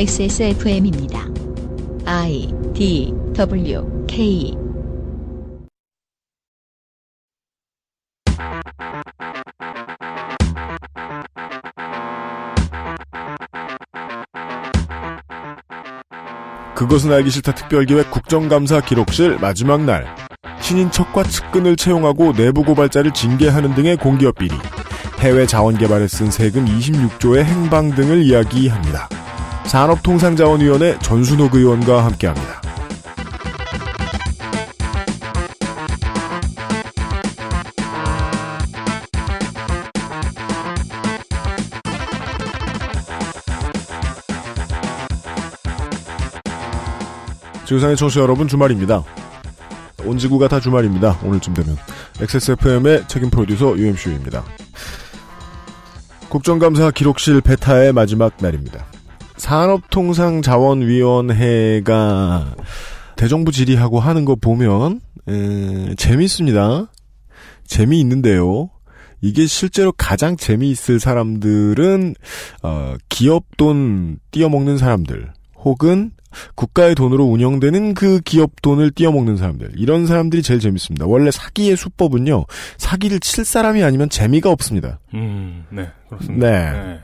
XSFM입니다. I D W K 그것은 알기 싫다 특별기획 국정감사 기록실 마지막 날 신인척과 측근을 채용하고 내부 고발자를 징계하는 등의 공기업 비리 해외 자원 개발에 쓴 세금 26조의 행방 등을 이야기합니다. 산업통상자원위원회 전순옥 의원과 함께합니다. 지구상의 청취자 여러분 주말입니다. 온 지구가 다 주말입니다. 오늘쯤 되면. XSFM의 책임 프로듀서 UMCU입니다. 국정감사 기록실 베타의 마지막 날입니다. 산업통상자원위원회가 대정부 질의하고 하는 거 보면 음, 재미있습니다. 재미있는데요. 이게 실제로 가장 재미있을 사람들은 어, 기업 돈 띄어먹는 사람들 혹은 국가의 돈으로 운영되는 그 기업 돈을 띄어먹는 사람들. 이런 사람들이 제일 재밌습니다. 원래 사기의 수법은요. 사기를 칠 사람이 아니면 재미가 없습니다. 음, 네. 그렇습니다. 네. 네.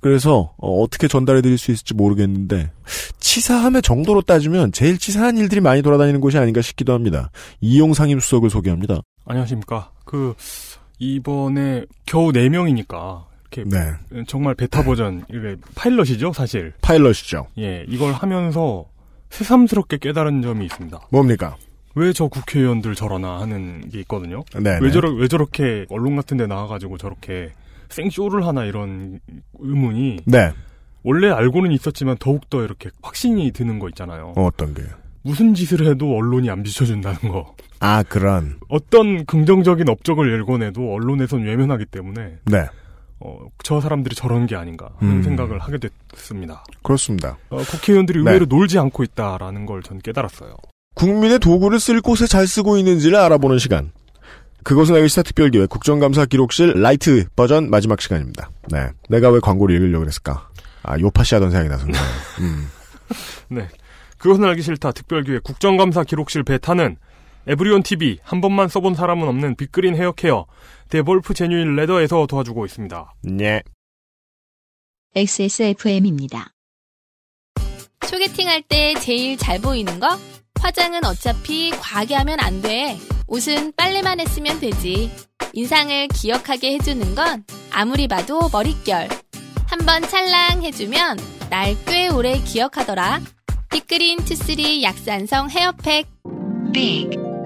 그래서 어, 어떻게 전달해 드릴 수 있을지 모르겠는데 치사함의 정도로 따지면 제일 치사한 일들이 많이 돌아다니는 곳이 아닌가 싶기도 합니다. 이용 상임 수석을 소개합니다. 안녕하십니까. 그 이번에 겨우 4명이니까 이렇게 네. 정말 베타 네. 버전 이게 파일럿이죠 사실. 파일럿이죠. 예, 이걸 하면서 새삼스럽게 깨달은 점이 있습니다. 뭡니까? 왜 저 국회의원들 저러나 하는 게 있거든요. 네네. 네. 왜 저러 왜 저렇게 언론 같은데 나와가지고 저렇게 생쇼를 하나 이런 의문이. 네. 원래 알고는 있었지만 더욱더 이렇게 확신이 드는 거 있잖아요. 어, 떤게 무슨 짓을 해도 언론이 안 비춰준다는 거. 아, 그런. 어떤 긍정적인 업적을 열거내도 언론에선 외면하기 때문에. 네. 어, 저 사람들이 저런 게 아닌가 하는 음. 생각을 하게 됐습니다. 그렇습니다. 어, 국회의원들이 네. 의외로 네. 놀지 않고 있다라는 걸 전 깨달았어요. 국민의 도구를 쓸 곳에 잘 쓰고 있는지를 알아보는 시간. 그것은 알기 시사 특별기획 국정감사 기록실 라이트 버전 마지막 시간입니다. 네. 내가 왜 광고를 읽으려고 그랬을까? 아, 요파시 하던 생각이 나서. 음. 네. 그것은 알기 싫다 특별기획 국정감사 기록실 베타는 에브리온 TV 한 번만 써본 사람은 없는 빅그린 헤어케어 데볼프 제뉴인 레더에서 도와주고 있습니다. 네. 예. XSFM입니다. 소개팅할 때 제일 잘 보이는 거? 화장은 어차피 과하게 하면 안 돼. 옷은 빨래만 했으면 되지. 인상을 기억하게 해주는 건 아무리 봐도 머릿결. 한 번 찰랑 해주면 날 꽤 오래 기억하더라. 빅그린 투쓰리 약산성 헤어팩. 빅.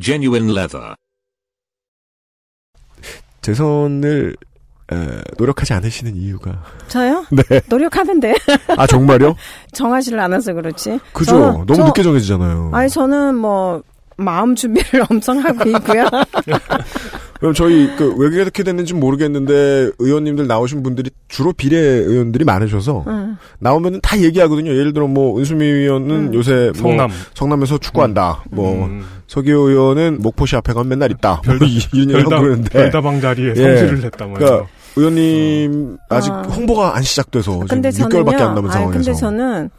Genuine leather. 재선을 에, 노력하지 않으시는 이유가 저요? 네. 노력하는데. 아 정말요? 정하지를 않아서 그렇지. 그죠. 저, 너무 저, 늦게 정해지잖아요. 아니 저는 뭐 마음 준비를 엄청 하고 있고요. 그럼 저희 그왜 그렇게 됐는지 모르겠는데 의원님들 나오신 분들이 주로 비례 의원들이 많으셔서 응. 나오면다 얘기하거든요. 예를 들어 뭐 은수미 의원은 응. 요새 뭐 성남 성남에서 축구한다. 응. 음. 뭐 음. 서기호 의원은 목포시 앞에 가면 맨날 있다. 별도 이런 얘기 그러는데 별다방 자리에 예. 성실을 했다 말이죠. 뭐 그러니까 의원님 아직 아. 홍보가 안 시작돼서 근데 지금 6개월밖에 안 남은 상황에서. 근데 저는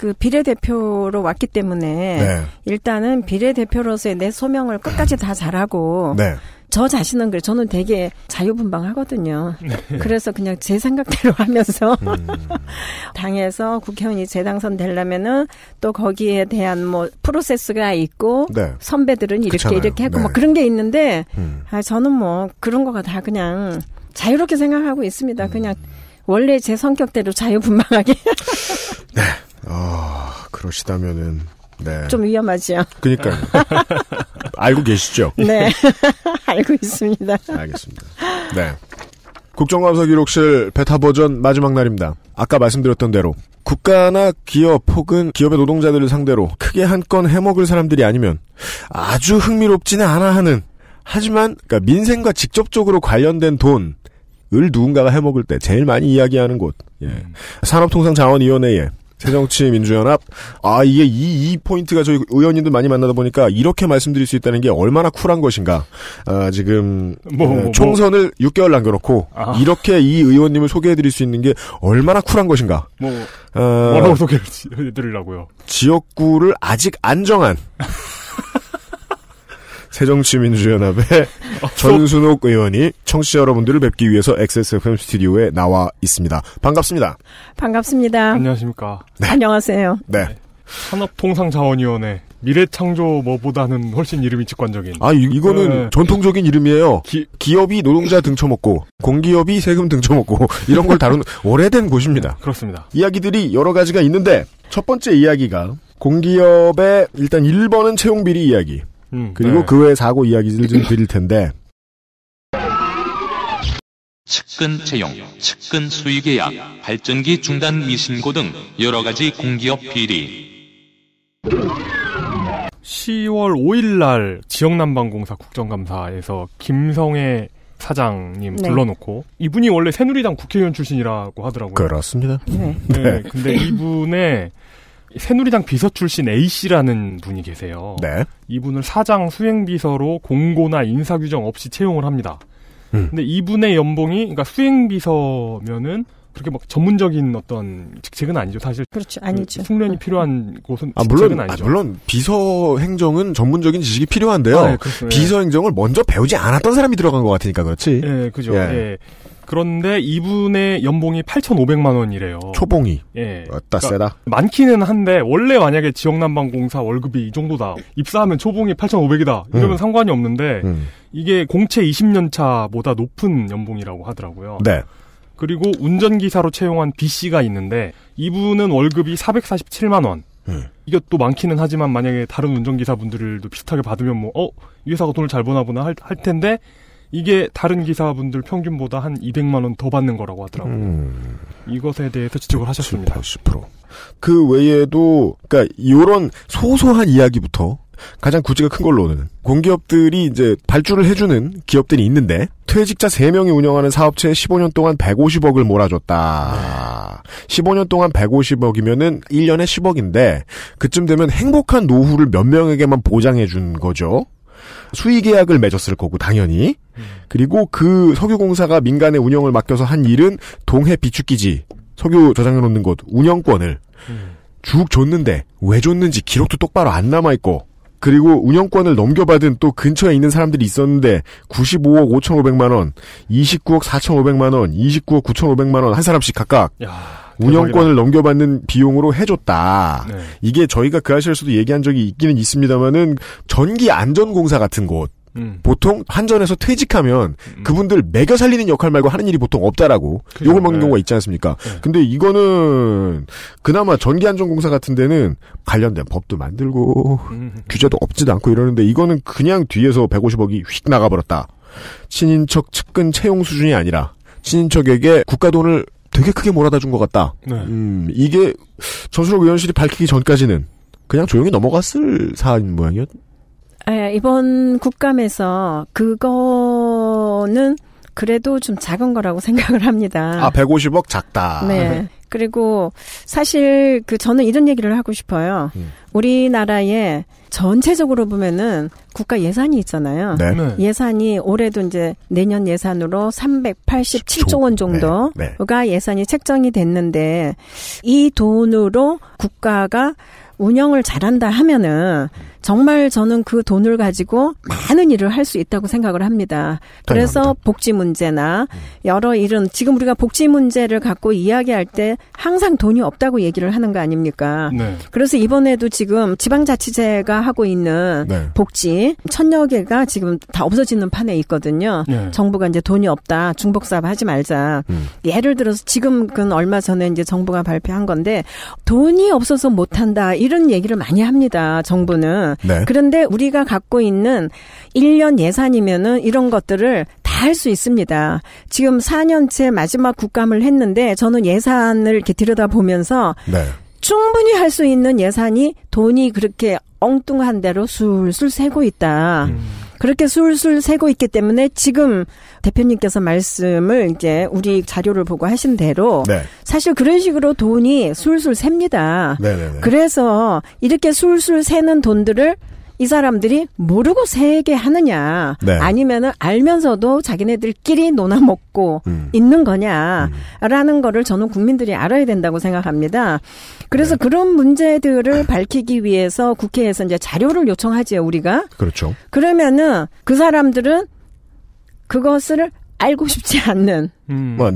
그 비례대표로 왔기 때문에 네. 일단은 비례대표로서의 내 소명을 끝까지 다 잘하고 네. 저 자신은 그래 저는 되게 자유분방하거든요. 네. 그래서 그냥 제 생각대로 하면서 음. 당에서 국회의원이 재당선 되려면은 또 거기에 대한 뭐 프로세스가 있고 네. 선배들은 이렇게 그렇잖아요. 이렇게 하고 네. 뭐 그런 게 있는데 음. 아 저는 뭐 그런 거가 다 그냥 자유롭게 생각하고 있습니다. 음. 그냥 원래 제 성격대로 자유분방하게. 네. 아, 그러시다면은 네. 좀 위험하지요. 그니까 알고 계시죠? 네. 알고 있습니다. 알겠습니다. 네. 국정감사 기록실 베타 버전 마지막 날입니다. 아까 말씀드렸던 대로 국가나 기업 혹은 기업의 노동자들을 상대로 크게 한 건 해먹을 사람들이 아니면 아주 흥미롭지는 않아 하는 하지만 그러니까 민생과 직접적으로 관련된 돈을 누군가가 해먹을 때 제일 많이 이야기하는 곳 예. 음. 산업통상자원위원회에 새정치민주연합 아 이게 이, 이 포인트가 저희 의원님들 많이 만나다 보니까 이렇게 말씀드릴 수 있다는 게 얼마나 쿨한 것인가 아 지금 뭐, 뭐, 뭐. 총선을 6개월 남겨놓고 아. 이렇게 이 의원님을 소개해드릴 수 있는 게 얼마나 쿨한 것인가 뭐 어, 뭐라고 소개해드리려고요 지역구를 아직 안정한 새정치민주연합의 어, 전순옥 의원이 청취자 여러분들을 뵙기 위해서 XSFM 스튜디오에 나와 있습니다. 반갑습니다. 반갑습니다. 안녕하십니까. 네. 안녕하세요. 네. 산업통상자원위원회 미래창조 뭐보다는 훨씬 이름이 직관적인. 아 이, 거는 네. 전통적인 이름이에요. 기, 업이 노동자 등쳐먹고 공기업이 세금 등쳐먹고 이런 걸 다루는 오래된 곳입니다. 네, 그렇습니다. 이야기들이 여러 가지가 있는데 첫 번째 이야기가 공기업의 일단 1번은 채용비리 이야기. 음, 그리고 네. 그 외의 사고 이야기를 좀 드릴 텐데. 측근 채용, 측근 수익 계약, 발전기 중단 미신고 등 여러 가지 공기업 비리. 10월 5일 날 지역난방공사 국정감사에서 김성애 사장님 네. 불러놓고 이분이 원래 새누리당 국회의원 출신이라고 하더라고요. 그렇습니다. 네. 네. 네. 근데 이분의 새누리당 비서 출신 A 씨라는 분이 계세요. 네. 이분을 사장 수행비서로 공고나 인사 규정 없이 채용을 합니다. 음. 근데 이분의 연봉이 그러니까 수행비서면은 그렇게 막 전문적인 어떤 직책은 아니죠. 사실 그렇죠, 아니죠. 그 숙련이 네. 필요한 곳은 아, 물론, 직책은 아, 아니죠. 아, 물론 비서 행정은 전문적인 지식이 필요한데요. 아, 네, 네, 비서 행정을 먼저 배우지 않았던 사람이 들어간 것 같으니까 그렇지. 예, 그죠. 예. 예. 그런데 이분의 연봉이 8,500만 원이래요. 초봉이. 예. 왔다 아, 그러니까 세다. 많기는 한데 원래 만약에 지역난방공사 월급이 이 정도다. 입사하면 초봉이 8,500이다. 이러면 음. 상관이 없는데 음. 이게 공채 20년 차보다 높은 연봉이라고 하더라고요. 네. 그리고 운전기사로 채용한 B씨가 있는데 이분은 월급이 447만 원. 음. 이게 또 많기는 하지만 만약에 다른 운전기사분들도 비슷하게 받으면 뭐, 어, 회사가 돈을 잘 버나 보나 할, 할 텐데 이게 다른 기사분들 평균보다 한 200만 원 더 받는 거라고 하더라고요. 음. 이것에 대해서 지적을 하셨습니다. 80%. 그 외에도 그러니까 이런 소소한 이야기부터 가장 구제가큰 걸로 는 공기업들이 이제 발주를 해주는 기업들이 있는데 퇴직자 3명이 운영하는 사업체에 15년 동안 150억을 몰아줬다. 네. 15년 동안 150억이면은 1년에 10억인데 그쯤 되면 행복한 노후를 몇 명에게만 보장해 준 거죠. 수의 계약을 맺었을 거고 당연히 음. 그리고 그 석유공사가 민간의 운영을 맡겨서 한 일은 동해 비축기지 석유 저장해 놓는 곳 운영권을 음. 쭉 줬는데 왜 줬는지 기록도 똑바로 안 남아 있고 그리고 운영권을 넘겨받은 또 근처에 있는 사람들이 있었는데 95억 5,500만 원, 29억 4,500만 원, 29억 9,500만 원 한 사람씩 각각 야, 운영권을 넘겨받는 비용으로 해줬다. 네. 이게 저희가 그아실수도 얘기한 적이 있기는 있습니다만은 전기 안전공사 같은 곳. 음. 보통 한전에서 퇴직하면 음. 그분들 매겨 살리는 역할 말고 하는 일이 보통 없다라고 그 욕을 먹는 네. 경우가 있지 않습니까? 네. 근데 이거는 그나마 전기안전공사 같은 데는 관련된 법도 만들고 음. 규제도 없지도 않고 이러는데 이거는 그냥 뒤에서 150억이 휙 나가버렸다. 친인척 측근 채용 수준이 아니라 친인척에게 국가 돈을 되게 크게 몰아다 준 것 같다. 네. 음, 이게 저수록 의원실이 밝히기 전까지는 그냥 조용히 넘어갔을 사안 모양이었 네, 이번 국감에서 그거는 그래도 좀 작은 거라고 생각을 합니다. 아, 150억 작다. 네. 네. 그리고 사실 그 저는 이런 얘기를 하고 싶어요. 음. 우리나라에 전체적으로 보면은 국가 예산이 있잖아요. 네. 네. 예산이 올해도 이제 내년 예산으로 387조 원 정도가 네. 네. 예산이 책정이 됐는데 이 돈으로 국가가 운영을 잘한다 하면은 정말 저는 그 돈을 가지고 많은 일을 할 수 있다고 생각을 합니다. 그래서 복지 문제나 음. 여러 일은 지금 우리가 복지 문제를 갖고 이야기할 때 항상 돈이 없다고 얘기를 하는 거 아닙니까? 네. 그래서 이번에도 지금 지방자치제가 하고 있는 네. 복지 천여 개가 지금 다 없어지는 판에 있거든요. 네. 정부가 이제 돈이 없다 중복사업 하지 말자. 음. 예를 들어서 지금 은 얼마 전에 이제 정부가 발표한 건데 돈이 없어서 못한다 이런 얘기를 많이 합니다. 정부는 네. 그런데 우리가 갖고 있는 1년 예산이면은 이런 것들을 다 할 수 있습니다. 지금 4년째 마지막 국감을 했는데 저는 예산을 이렇게 들여다보면서 네. 충분히 할 수 있는 예산이 돈이 그렇게 엉뚱한 대로 술술 새고 있다. 음. 그렇게 술술 세고 있기 때문에 지금 대표님께서 말씀을 이제 우리 자료를 보고 하신 대로 네. 사실 그런 식으로 돈이 술술 셉니다. 네, 네, 네. 그래서 이렇게 술술 세는 돈들을 이 사람들이 모르고 세게 하느냐 네. 아니면은 알면서도 자기네들끼리 논아먹고 음. 있는 거냐라는 음. 거를 저는 국민들이 알아야 된다고 생각합니다. 그래서 네. 그런 문제들을 밝히기 위해서 국회에서 이제 자료를 요청하지요 우리가. 그렇죠. 그러면은 그 사람들은 그것을 알고 싶지 않는. 음. 어,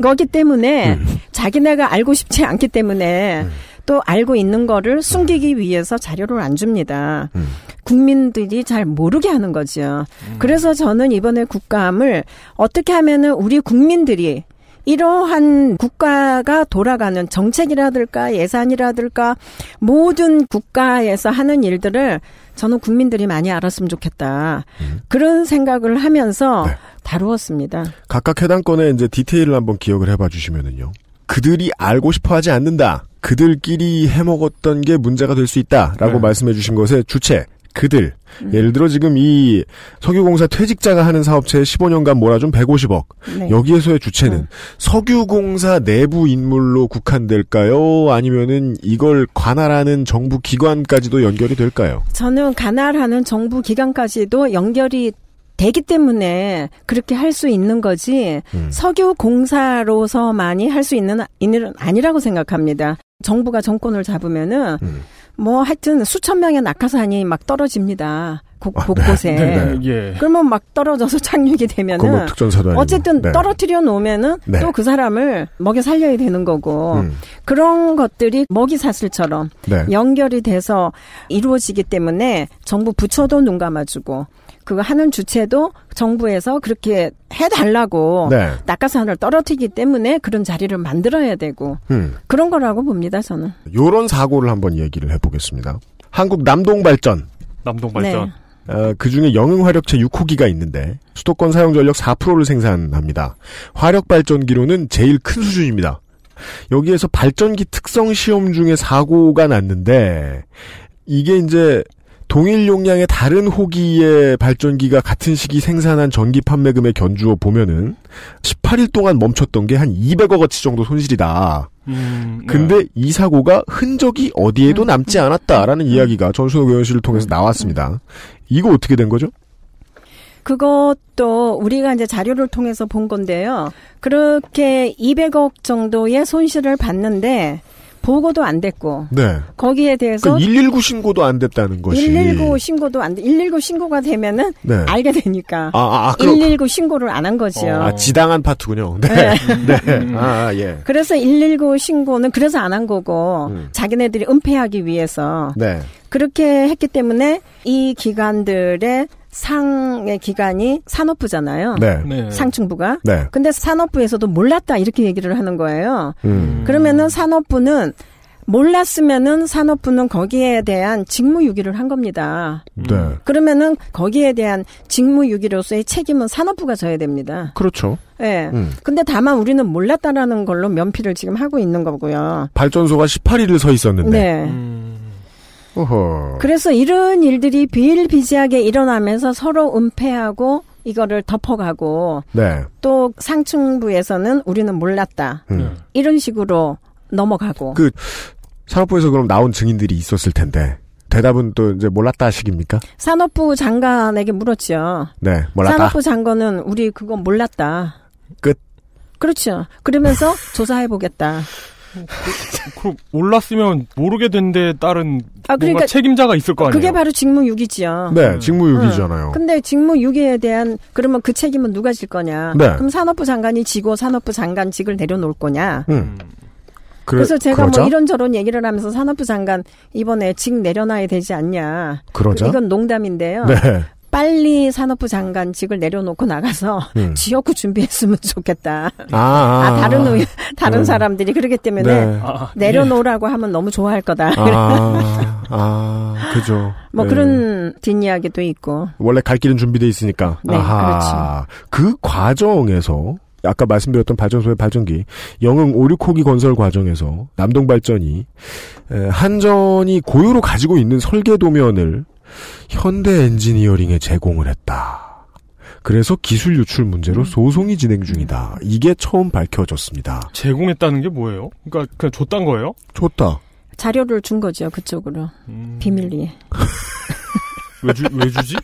거기 때문에 음. 자기네가 알고 싶지 않기 때문에 음. 또 알고 있는 거를 숨기기 위해서 자료를 안 줍니다. 음. 국민들이 잘 모르게 하는 거죠. 음. 그래서 저는 이번에 국감을 어떻게 하면은 우리 국민들이 이러한 국가가 돌아가는 정책이라든가 예산이라든가 모든 국가에서 하는 일들을 저는 국민들이 많이 알았으면 좋겠다. 음. 그런 생각을 하면서 네. 다루었습니다. 각각 해당 건의 이제 디테일을 한번 기억을 해봐 주시면은요. 그들이 알고 싶어 하지 않는다. 그들끼리 해먹었던 게 문제가 될 수 있다라고 네. 말씀해 주신 것의 주체 그들 음. 예를 들어 지금 이 석유공사 퇴직자가 하는 사업체에 15년간 몰아준 150억 네. 여기에서의 주체는 음. 석유공사 내부 인물로 국한될까요? 아니면은 이걸 관할하는 정부 기관까지도 연결이 될까요? 저는 관할하는 정부 기관까지도 연결이 되기 때문에 그렇게 할 수 있는 거지 음. 석유공사로서 많이 할 수 있는 일은 아니라고 생각합니다. 정부가 정권을 잡으면은 음. 뭐 하여튼 수천 명의 낙하산이 막 떨어집니다. 곳, 아, 네. 곳에. 네, 네, 네. 그러면 막 떨어져서 착륙이 되면은 뭐 뭐. 어쨌든 네. 떨어뜨려 놓으면은 네. 또그 사람을 먹여 살려야 되는 거고 음. 그런 것들이 먹이 사슬처럼 연결이 돼서 이루어지기 때문에 정부 부처도 눈 감아주고 그거 하는 주체도 정부에서 그렇게 해달라고 네. 낙하산을 떨어뜨리기 때문에 그런 자리를 만들어야 되고 음. 그런 거라고 봅니다 저는. 요런 사고를 한번 얘기를 해보겠습니다. 한국 남동발전. 남동발전. 네. 어, 그 중에 영흥화력체 6호기가 있는데 수도권 사용 전력 4%를 생산합니다. 화력 발전기로는 제일 큰 수준입니다. 여기에서 발전기 특성 시험 중에 사고가 났는데 이게 이제 동일 용량의 다른 호기의 발전기가 같은 시기 생산한 전기 판매금에 견주어 보면은 18일 동안 멈췄던 게 한 200억어치 정도 손실이다. 음, 예. 근데 이 사고가 흔적이 어디에도 남지 않았다라는 음. 이야기가 전수호 의원실을 통해서 음. 나왔습니다. 이거 어떻게 된 거죠? 그것도 우리가 이제 자료를 통해서 본 건데요. 그렇게 200억 정도의 손실을 봤는데 보고도 안 됐고 네. 거기에 대해서 그러니119 신고도 안 됐다는 것이 119 신고도 안 119 신고가 되면은 네. 알게 되니까 아, 아, 119 아, 신고를 안 한 거죠. 어. 아, 지당한 파트군요. 네. 네. 네. 아, 예. 그래서 119 신고는 그래서 안 한 거고 음. 자기네들이 은폐하기 위해서 네. 그렇게 했기 때문에 이 기관들의 상의 기간이 산업부잖아요. 네. 네. 상층부가. 네. 근데 산업부에서도 몰랐다 이렇게 얘기를 하는 거예요. 음. 그러면은 산업부는 몰랐으면은 산업부는 거기에 대한 직무유기를 한 겁니다. 네. 그러면은 거기에 대한 직무유기로서의 책임은 산업부가 져야 됩니다. 그렇죠. 예. 네. 음. 근데 다만 우리는 몰랐다라는 걸로 면피를 지금 하고 있는 거고요. 발전소가 18일을 서 있었는데. 네. 음. 어허. 그래서 이런 일들이 비일비재하게 일어나면서 서로 은폐하고 이거를 덮어가고 네. 또 상층부에서는 우리는 몰랐다 음. 네. 이런 식으로 넘어가고 그 산업부에서 그럼 나온 증인들이 있었을 텐데 대답은 또 이제 몰랐다 하 식입니까? 산업부 장관에게 물었죠. 네, 몰랐다. 산업부 장관은 우리 그건 몰랐다. 끝. 그렇죠. 그러면서 조사해 보겠다. 그, 그럼 올랐으면 모르게 된데 따른 아, 그러니까 책임자가 있을 거 아니에요. 그게 바로 직무유기지요. 네, 음. 직무유기잖아요. 응. 근데 직무유기에 대한 그러면 그 책임은 누가 질 거냐? 네. 그럼 산업부 장관이 지고 산업부 장관직을 내려놓을 거냐? 음. 음. 그래, 서 제가 뭐 그러자? 뭐 이런저런 얘기를 하면서 산업부 장관 이번에 직 내려놔야 되지 않냐. 그러자? 이건 농담인데요. 네. 빨리 산업부 장관직을 내려놓고 나가서 음. 지역구 준비했으면 좋겠다. 아, 아, 아, 아 다른 의, 네. 다른 네. 사람들이 그러기 때문에 네. 아, 예. 내려놓으라고 예. 하면 너무 좋아할 거다. 아, 아 그죠. 뭐 네. 그런 뒷이야기도 있고. 원래 갈 길은 준비돼 있으니까. 네, 아하. 그렇죠. 그 과정에서 아까 말씀드렸던 발전소의 발전기 영흥 오류코기 건설 과정에서 남동발전이 한전이 고유로 가지고 있는 설계 도면을 현대 엔지니어링에 제공을 했다. 그래서 기술 유출 문제로 음. 소송이 진행 중이다. 이게 처음 밝혀졌습니다. 제공했다는 게 뭐예요? 그러니까 그냥 줬단 거예요? 줬다. 자료를 준 거죠, 그쪽으로. 음... 비밀리에. 왜, 주, 왜 주지?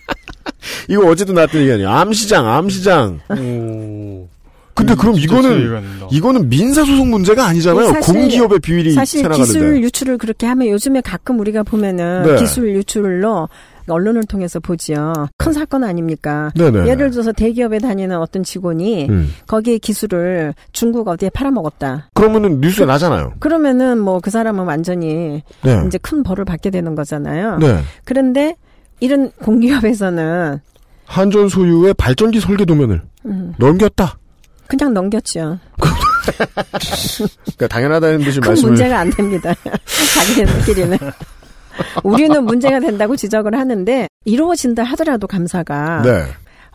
이거 어제도 나왔던 얘기 아니야. 암시장, 암시장. 오. 근데 그, 그럼 이거는 이거는 민사 소송 문제가 아니잖아요. 사실, 공기업의 비밀이 사실 살아가는데. 기술 유출을 그렇게 하면 요즘에 가끔 우리가 보면은 네. 기술 유출로 언론을 통해서 보지요. 큰 사건 아닙니까? 네네. 예를 들어서 대기업에 다니는 어떤 직원이 음. 거기에 기술을 중국 어디에 팔아먹었다. 그러면은 뉴스에 그, 나잖아요. 그러면은 뭐 그 사람은 완전히 네. 이제 큰 벌을 받게 되는 거잖아요. 네. 그런데 이런 공기업에서는 한전 소유의 발전기 설계 도면을 음. 넘겼다. 그냥 넘겼죠. 그러니까 당연하다는 듯이 말씀을. 문제가 안 됩니다. 자기들끼리는 우리는 문제가 된다고 지적을 하는데 이루어진다 하더라도 감사가 네.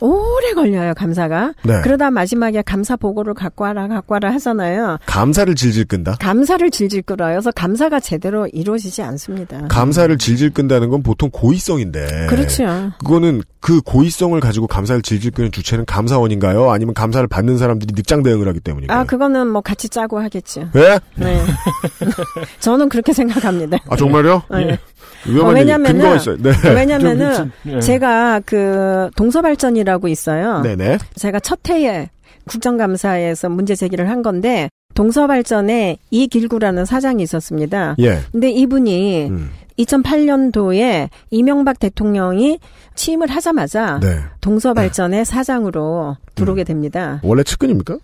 오래 걸려요 감사가. 네. 그러다 마지막에 감사 보고를 갖고 와라 갖고 와라 하잖아요. 감사를 질질 끈다. 감사를 질질 끌어요. 그래서 감사가 제대로 이루어지지 않습니다. 감사를 질질 끈다는 건 보통 고의성인데. 그렇죠. 그거는 그 고의성을 가지고 감사를 질질 끄는 주체는 감사원인가요? 아니면 감사를 받는 사람들이 늑장 대응을 하기 때문인가요? 아 그거는 뭐 같이 짜고 하겠죠. 예? 네. 저는 그렇게 생각합니다. 아 정말요? 네. 예. 위험한 어, 왜냐면은 네. 네. 왜냐면은 네. 제가 그 동서발전이라고 있어요. 네네. 제가 첫 해에 국정감사에서 문제 제기를 한 건데 동서발전에 이길구라는 사장이 있었습니다. 예. 근데 이분이 음. 2008년도에 이명박 대통령이 취임을 하자마자 네. 동서발전의 네. 사장으로 들어오게 음. 됩니다. 원래 측근입니까?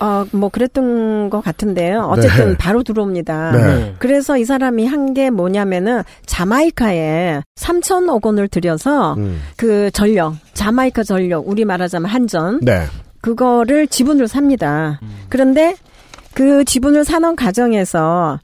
어, 뭐 그랬던 것 같은데요. 네. 어쨌든 네. 바로 들어옵니다. 네. 그래서 이 사람이 한 게 뭐냐면은 자마이카에 3천억 원을 들여서 음. 그 전력, 자마이카 전력, 우리 말하자면 한전. 네. 그거를 지분을 삽니다. 음. 그런데 그 지분을 사는 과정에서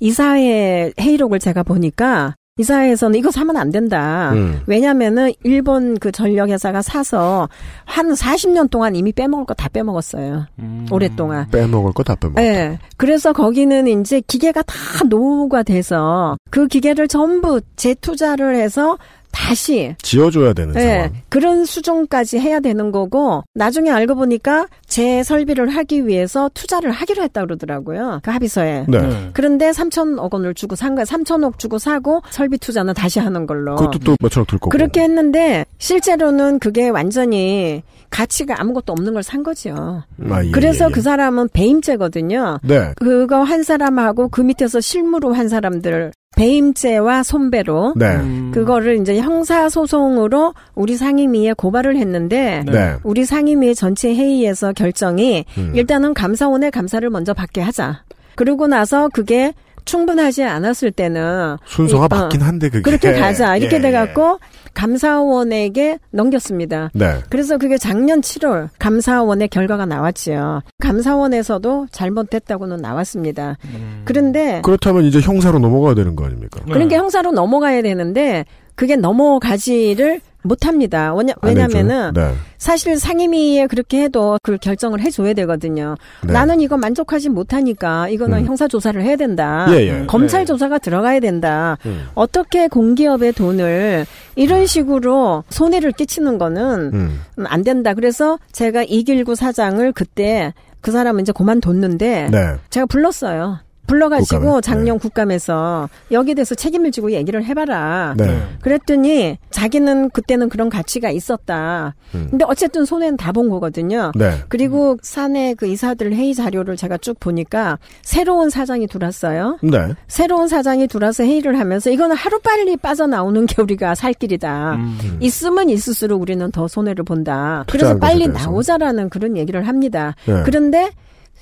이사회 회의록을 제가 보니까 이사회에서는 이거 사면 안 된다. 음. 왜냐면은 일본 그 전력 회사가 사서 한 40년 동안 이미 빼먹을 거 다 빼먹었어요. 음. 오랫동안. 빼먹을 거 다 빼먹었다. 네. 그래서 거기는 이제 기계가 다 노후가 돼서 그 기계를 전부 재투자를 해서 다시 지어줘야 되는 네, 상황. 그런 수준까지 해야 되는 거고 나중에 알고 보니까 재설비를 하기 위해서 투자를 하기로 했다 그러더라고요. 그 합의서에. 네. 네. 그런데 3천억 원을 주고 산 거야. 3천억 주고 사고 설비 투자는 다시 하는 걸로. 그것도 또 몇천억 들 거고. 그렇게 했는데 실제로는 그게 완전히 가치가 아무것도 없는 걸 산 거지요. 아, 예, 그래서 예, 예. 그 사람은 배임죄거든요. 네. 그거 한 사람하고 그 밑에서 실무로 한 사람들 배임죄와 손배로 네. 그거를 이제 형사 소송으로 우리 상임위에 고발을 했는데 네. 네. 우리 상임위 전체 회의에서 결정이 음. 일단은 감사원의 감사를 먼저 받게 하자. 그러고 나서 그게 충분하지 않았을 때는 순서가 이, 어, 맞긴 한데 그게 그렇게 가자 예, 이렇게 예, 돼갖고 예. 감사원에게 넘겼습니다. 네. 그래서 그게 작년 7월 감사원의 결과가 나왔지요. 감사원에서도 잘못됐다고는 나왔습니다. 음. 그런데 그렇다면 이제 형사로 넘어가야 되는 거 아닙니까? 네. 그러니까 형사로 넘어가야 되는데 그게 넘어가지를 못합니다. 왜냐면은 네. 사실 상임위에 그렇게 해도 그 결정을 해줘야 되거든요. 네. 나는 이거 만족하지 못하니까 이거는 음. 형사 조사를 해야 된다. 예, 예. 검찰 예. 조사가 들어가야 된다. 음. 어떻게 공기업의 돈을 이런 식으로 손해를 끼치는 거는 음. 안 된다. 그래서 제가 이길구 사장을 그때 그 사람은 이제 그만뒀는데 네. 제가 불렀어요. 불러가지고 국감. 작년 네. 국감에서 여기에 대해서 책임을 지고 얘기를 해봐라. 네. 그랬더니 자기는 그때는 그런 가치가 있었다. 음. 근데 어쨌든 손해는 다 본 거거든요. 네. 그리고 산에 그 이사들 회의 자료를 제가 쭉 보니까 새로운 사장이 들어왔어요. 네. 새로운 사장이 들어와서 회의를 하면서 이거는 하루 빨리 빠져나오는 게 우리가 살 길이다. 음. 있으면 있을수록 우리는 더 손해를 본다. 그래서 빨리 나오자라는 그런 얘기를 합니다. 네. 그런데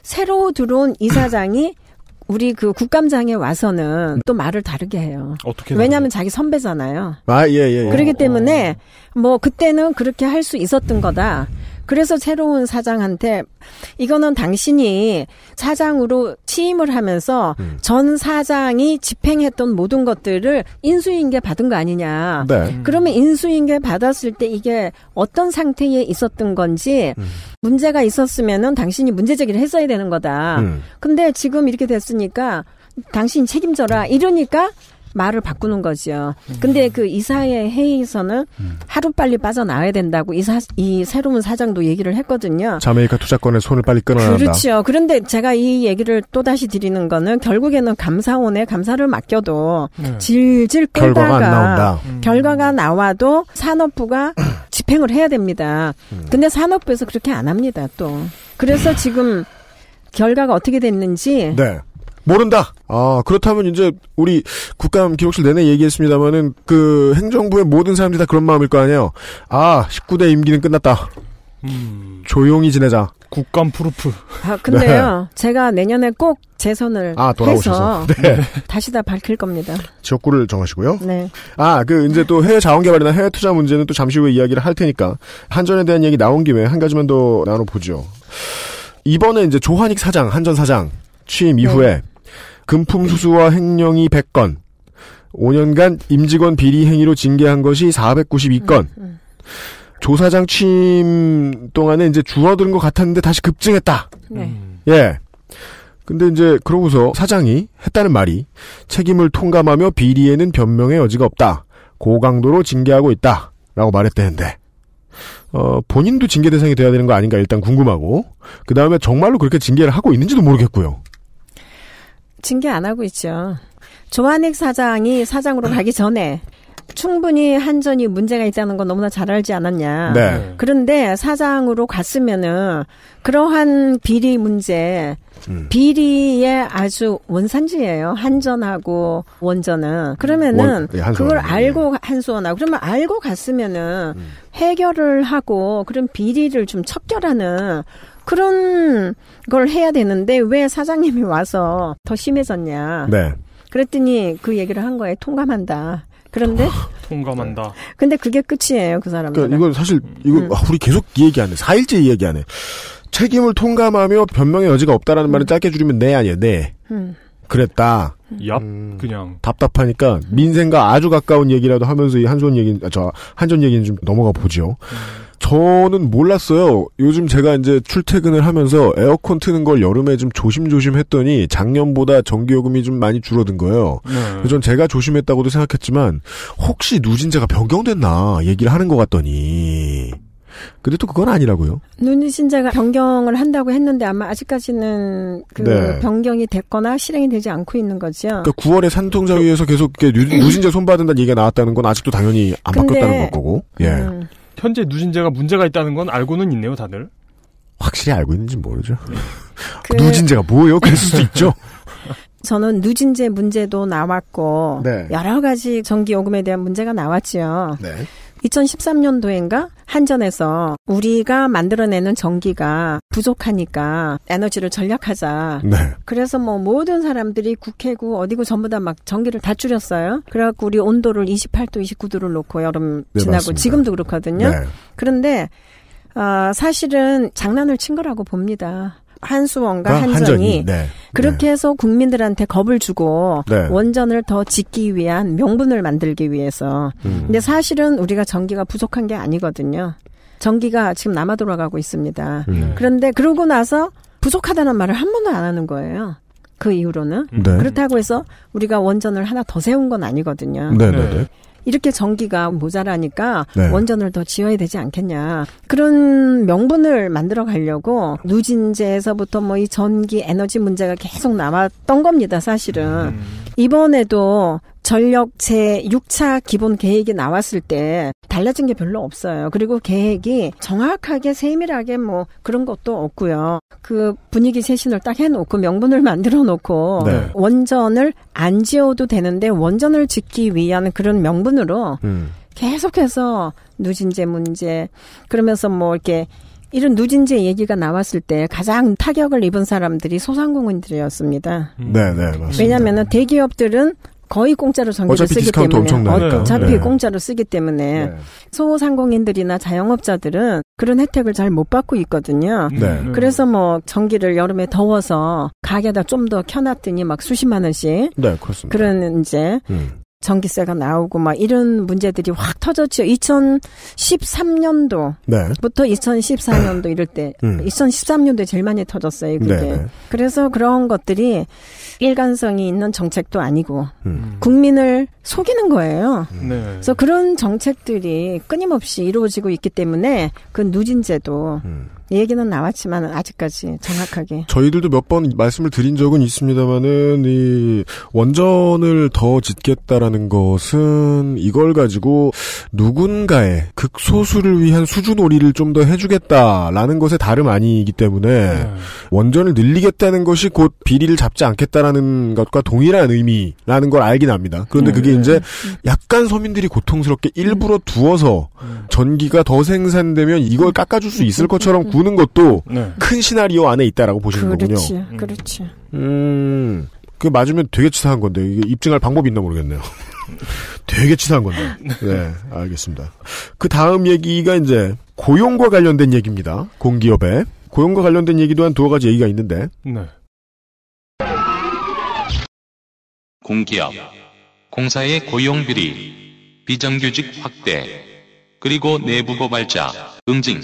새로 들어온 이사장이 우리 그 국감장에 와서는 음. 또 말을 다르게 해요. 어떻게? 왜냐하면 자기 선배잖아요. 아, 예, 예. 예. 그렇기 어, 때문에 어. 뭐 그때는 그렇게 할 수 있었던 거다. 그래서 새로운 사장한테 이거는 당신이 사장으로 취임을 하면서 음. 전 사장이 집행했던 모든 것들을 인수인계 받은 거 아니냐. 네. 그러면 인수인계 받았을 때 이게 어떤 상태에 있었던 건지 음. 문제가 있었으면은 당신이 문제 제기를 했어야 되는 거다. 음. 근데 지금 이렇게 됐으니까 당신 책임져라. 이러니까 말을 바꾸는 거죠 근데 그 이사회 회의에서는 음. 하루 빨리 빠져나와야 된다고 이, 사, 이 새로운 사장도 얘기를 했거든요. 자메이카 투자권에 손을 빨리 끊어야 한다. 그렇죠. 그런데 제가 이 얘기를 또 다시 드리는 거는 결국에는 감사원에 감사를 맡겨도 네. 질질 끌다가 결과가, 음. 결과가 나와도 산업부가 집행을 해야 됩니다. 음. 근데 산업부에서 그렇게 안 합니다. 또 그래서 지금 결과가 어떻게 됐는지 네. 모른다. 아 그렇다면 이제 우리 국감 기록실 내내 얘기했습니다만은 그 행정부의 모든 사람들이 다 그런 마음일 거 아니에요. 아 19대 임기는 끝났다. 음... 조용히 지내자. 국감 프루프. 아 근데요, 네. 제가 내년에 꼭 재선을 아, 돌아오셔서. 네. 다시 다 밝힐 겁니다. 지역구를 정하시고요. 네. 아그 이제 또 해외 자원개발이나 해외 투자 문제는 또 잠시 후에 이야기를 할 테니까 한전에 대한 얘기 나온 김에 한 가지만 더 나눠보죠. 이번에 이제 조한익 사장, 한전 사장 취임 네. 이후에 네. 금품 수수와 횡령이 100건, 5년간 임직원 비리 행위로 징계한 것이 492건. 음, 음, 조사장 취임 동안에 이제 줄어드는 것 같았는데 다시 급증했다. 네. 음. 예. 근데 이제 그러고서 사장이 했다는 말이 책임을 통감하며 비리에는 변명의 여지가 없다. 고강도로 징계하고 있다. 라고 말했대는데. 어, 본인도 징계 대상이 돼야 되는 거 아닌가 일단 궁금하고. 그 다음에 정말로 그렇게 징계를 하고 있는지도 모르겠고요. 징계 안 하고 있죠. 조한익 사장이 사장으로 가기 전에 충분히 한전이 문제가 있다는 건 너무나 잘 알지 않았냐. 네. 그런데 사장으로 갔으면은 그러한 비리 문제, 음. 비리의 아주 원산지예요. 한전하고 원전은 그러면은 원, 네, 그걸 알고 네. 한수원하고 그러면 알고 갔으면은 음. 해결을 하고 그런 비리를 좀 척결하는 그런 걸 해야 되는데 왜 사장님이 와서 더 심해졌냐. 네. 그랬더니 그 얘기를 한 거에 통감한다. 그런데 아, 통감한다. 근데 그게 끝이에요, 그 사람들. 그러니까 이건 사실 음. 이거 음. 아, 우리 계속 얘기하네. 4일째 얘기하네. 책임을 통감하며 변명의 여지가 없다라는 음. 말을 짧게 줄이면 네아니에 네. 음. 그랬다. 얍, 음, 그냥. 답답하니까 민생과 아주 가까운 얘기라도 하면서 이 한손 얘기, 아, 저, 한손 얘기는 좀 넘어가 보죠. 음. 저는 몰랐어요. 요즘 제가 이제 출퇴근을 하면서 에어컨 트는 걸 여름에 좀 조심조심 했더니 작년보다 전기요금이 좀 많이 줄어든 거예요. 네. 전 제가 조심했다고도 생각했지만 혹시 누진제가 변경됐나 얘기를 하는 것 같더니 근데 또 그건 아니라고요. 누진제가 변경을 한다고 했는데 아마 아직까지는 그 네. 변경이 됐거나 실행이 되지 않고 있는 거죠. 그러니까 9월에 산통자위에서 계속 누진제 손받은다는 얘기가 나왔다는 건 아직도 당연히 안 근데, 바뀌었다는 거고. 예. 음. 현재 누진제가 문제가 있다는 건 알고는 있네요, 다들. 확실히 알고 있는지 모르죠. 그... 누진제가 뭐예요? 그럴 수도 있죠. 저는 누진제 문제도 나왔고 네. 여러 가지 전기 요금에 대한 문제가 나왔지요. 네. 2 0 1 3년도인가 한전에서 우리가 만들어내는 전기가 부족하니까 에너지를 절약하자 네. 그래서 뭐 모든 사람들이 국회고 어디고 전부 다 막 전기를 다 줄였어요. 그래갖고 우리 온도를 28도, 29도를 놓고 여름 네, 지나고 맞 지금도 그렇거든요. 네. 그런데 어, 사실은 장난을 친 거라고 봅니다. 한수원과 아, 한전이, 한전이. 네. 그렇게 네. 해서 국민들한테 겁을 주고 네. 원전을 더 짓기 위한 명분을 만들기 위해서 음. 근데 사실은 우리가 전기가 부족한 게 아니거든요. 전기가 지금 남아 돌아가고 있습니다. 음. 그런데 그러고 나서 부족하다는 말을 한 번도 안 하는 거예요. 그 이후로는 음. 네. 그렇다고 해서 우리가 원전을 하나 더 세운 건 아니거든요. 네, 네, 네. 이렇게 전기가 모자라니까 네. 원전을 더 지어야 되지 않겠냐 그런 명분을 만들어 가려고 누진제에서부터 뭐 이 전기 에너지 문제가 계속 남았던 겁니다 사실은 음. 이번에도 전력 제6차 기본 계획이 나왔을 때 달라진 게 별로 없어요. 그리고 계획이 정확하게 세밀하게 뭐 그런 것도 없고요. 그 분위기 쇄신을딱 해놓고 명분을 만들어 놓고 네. 원전을 안 지어도 되는데 원전을 짓기 위한 그런 명분으로 음. 계속해서 누진제 문제 그러면서 뭐 이렇게 이런 누진제 얘기가 나왔을 때 가장 타격을 입은 사람들이 소상공인들이었습니다. 음. 네, 네, 맞습니다. 왜냐하면 대기업들은 거의 공짜로 전기를 쓰기 때문에 어, 어차피 네. 공짜로 쓰기 때문에 네. 소상공인들이나 자영업자들은 그런 혜택을 잘 못 받고 있거든요. 네. 네. 그래서 뭐 전기를 여름에 더워서 가게다 좀 더 켜놨더니 막 수십만 원씩 네, 그런 이제 음. 전기세가 나오고 막 이런 문제들이 확 터졌죠. 2013년도부터 네. 2014년도 이럴 때 음. 2013년도에 제일 많이 터졌어요. 그게. 네네. 네. 그래서 그런 것들이 일관성이 있는 정책도 아니고 음. 국민을 속이는 거예요. 네. 그래서 그런 정책들이 끊임없이 이루어지고 있기 때문에 그 누진제도 음. 이 얘기는 나왔지만 아직까지 정확하게 저희들도 몇 번 말씀을 드린 적은 있습니다만은 이 원전을 더 짓겠다라는 것은 이걸 가지고 누군가의 극소수를 위한 수주놀이를 좀 더 해주겠다라는 것에 다름 아니기 때문에 네. 원전을 늘리겠다는 것이 곧 비리를 잡지 않겠다라는 것과 동일한 의미라는 걸 알긴 합니다. 그런데 그게 네. 이제 약간 서민들이 고통스럽게 일부러 두어서 음. 전기가 더 생산되면 이걸 깎아줄 수 있을 것처럼 음. 부는 것도 네. 큰 시나리오 안에 있다라고 보시는 그렇지, 거군요. 그렇지, 음. 그렇지. 음, 그 맞으면 되게 치사한 건데 이게 입증할 방법이 있나 모르겠네요. 되게 치사한 건데. 네, 알겠습니다. 그 다음 얘기가 이제 고용과 관련된 얘기입니다. 공기업에 고용과 관련된 얘기도 한 두 가지 얘기가 있는데. 네. 공기업, 공사의 고용 비리, 비정규직 확대, 그리고 내부 고발자, 응징.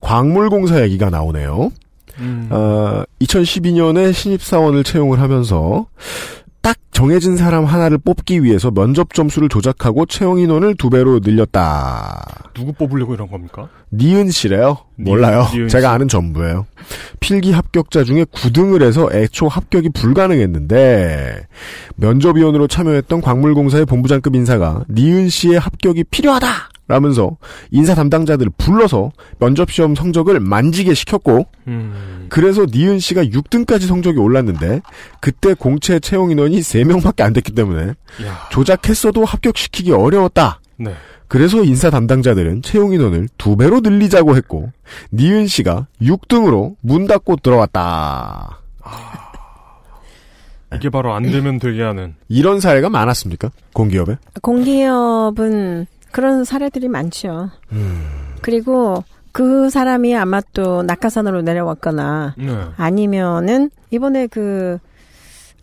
광물공사 얘기가 나오네요. 음. 어, 아, 2012년에 신입사원을 채용을 하면서 딱 정해진 사람 하나를 뽑기 위해서 면접 점수를 조작하고 채용 인원을 두 배로 늘렸다. 누구 뽑으려고 이런 겁니까? 니은 씨래요? 니은, 몰라요. 니은 제가 아는 전부예요. 필기 합격자 중에 9등을 해서 애초 합격이 불가능했는데 면접위원으로 참여했던 광물공사의 본부장급 인사가 니은 씨의 합격이 필요하다. 라면서 인사 담당자들을 불러서 면접시험 성적을 만지게 시켰고 음. 그래서 니은 씨가 6등까지 성적이 올랐는데 그때 공채 채용 인원이 3명밖에 안 됐기 때문에 야. 조작했어도 합격시키기 어려웠다. 네. 그래서 인사 담당자들은 채용 인원을 두 배로 늘리자고 했고 니은 씨가 6등으로 문 닫고 들어왔다. 아. 이게 바로 안 되면 되게 하는 이런 사례가 많았습니까? 공기업에? 공기업은 그런 사례들이 많죠. 음. 그리고 그 사람이 아마 또 낙하산으로 내려왔거나 네. 아니면은 이번에 그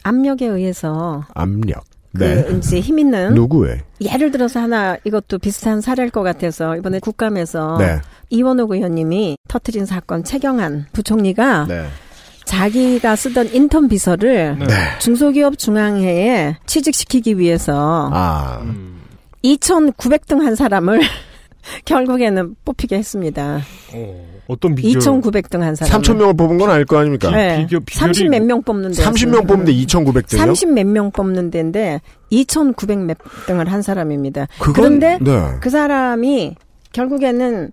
압력에 의해서 압력 그 네. 이제 힘 있는 누구의 예를 들어서 하나 이것도 비슷한 사례일 것 같아서 이번에 국감에서 네. 이원욱 의원님이 터트린 사건 최경환 부총리가 네. 자기가 쓰던 인턴 비서를 네. 중소기업 중앙회에 취직시키기 위해서 아. 음. 2,900등 한 사람을 결국에는 뽑히게 했습니다. 어, 어떤 비결? 2,900등 한 사람. 3,000명을 뽑은 건 아닐 거 아닙니까? 네. 비결, 30몇 명 뽑는 데. 30명 뽑는데 2 9 0 0등 30몇 명 뽑는 데인데 2,900몇 등을 한 사람입니다. 그건, 그런데 네. 그 사람이 결국에는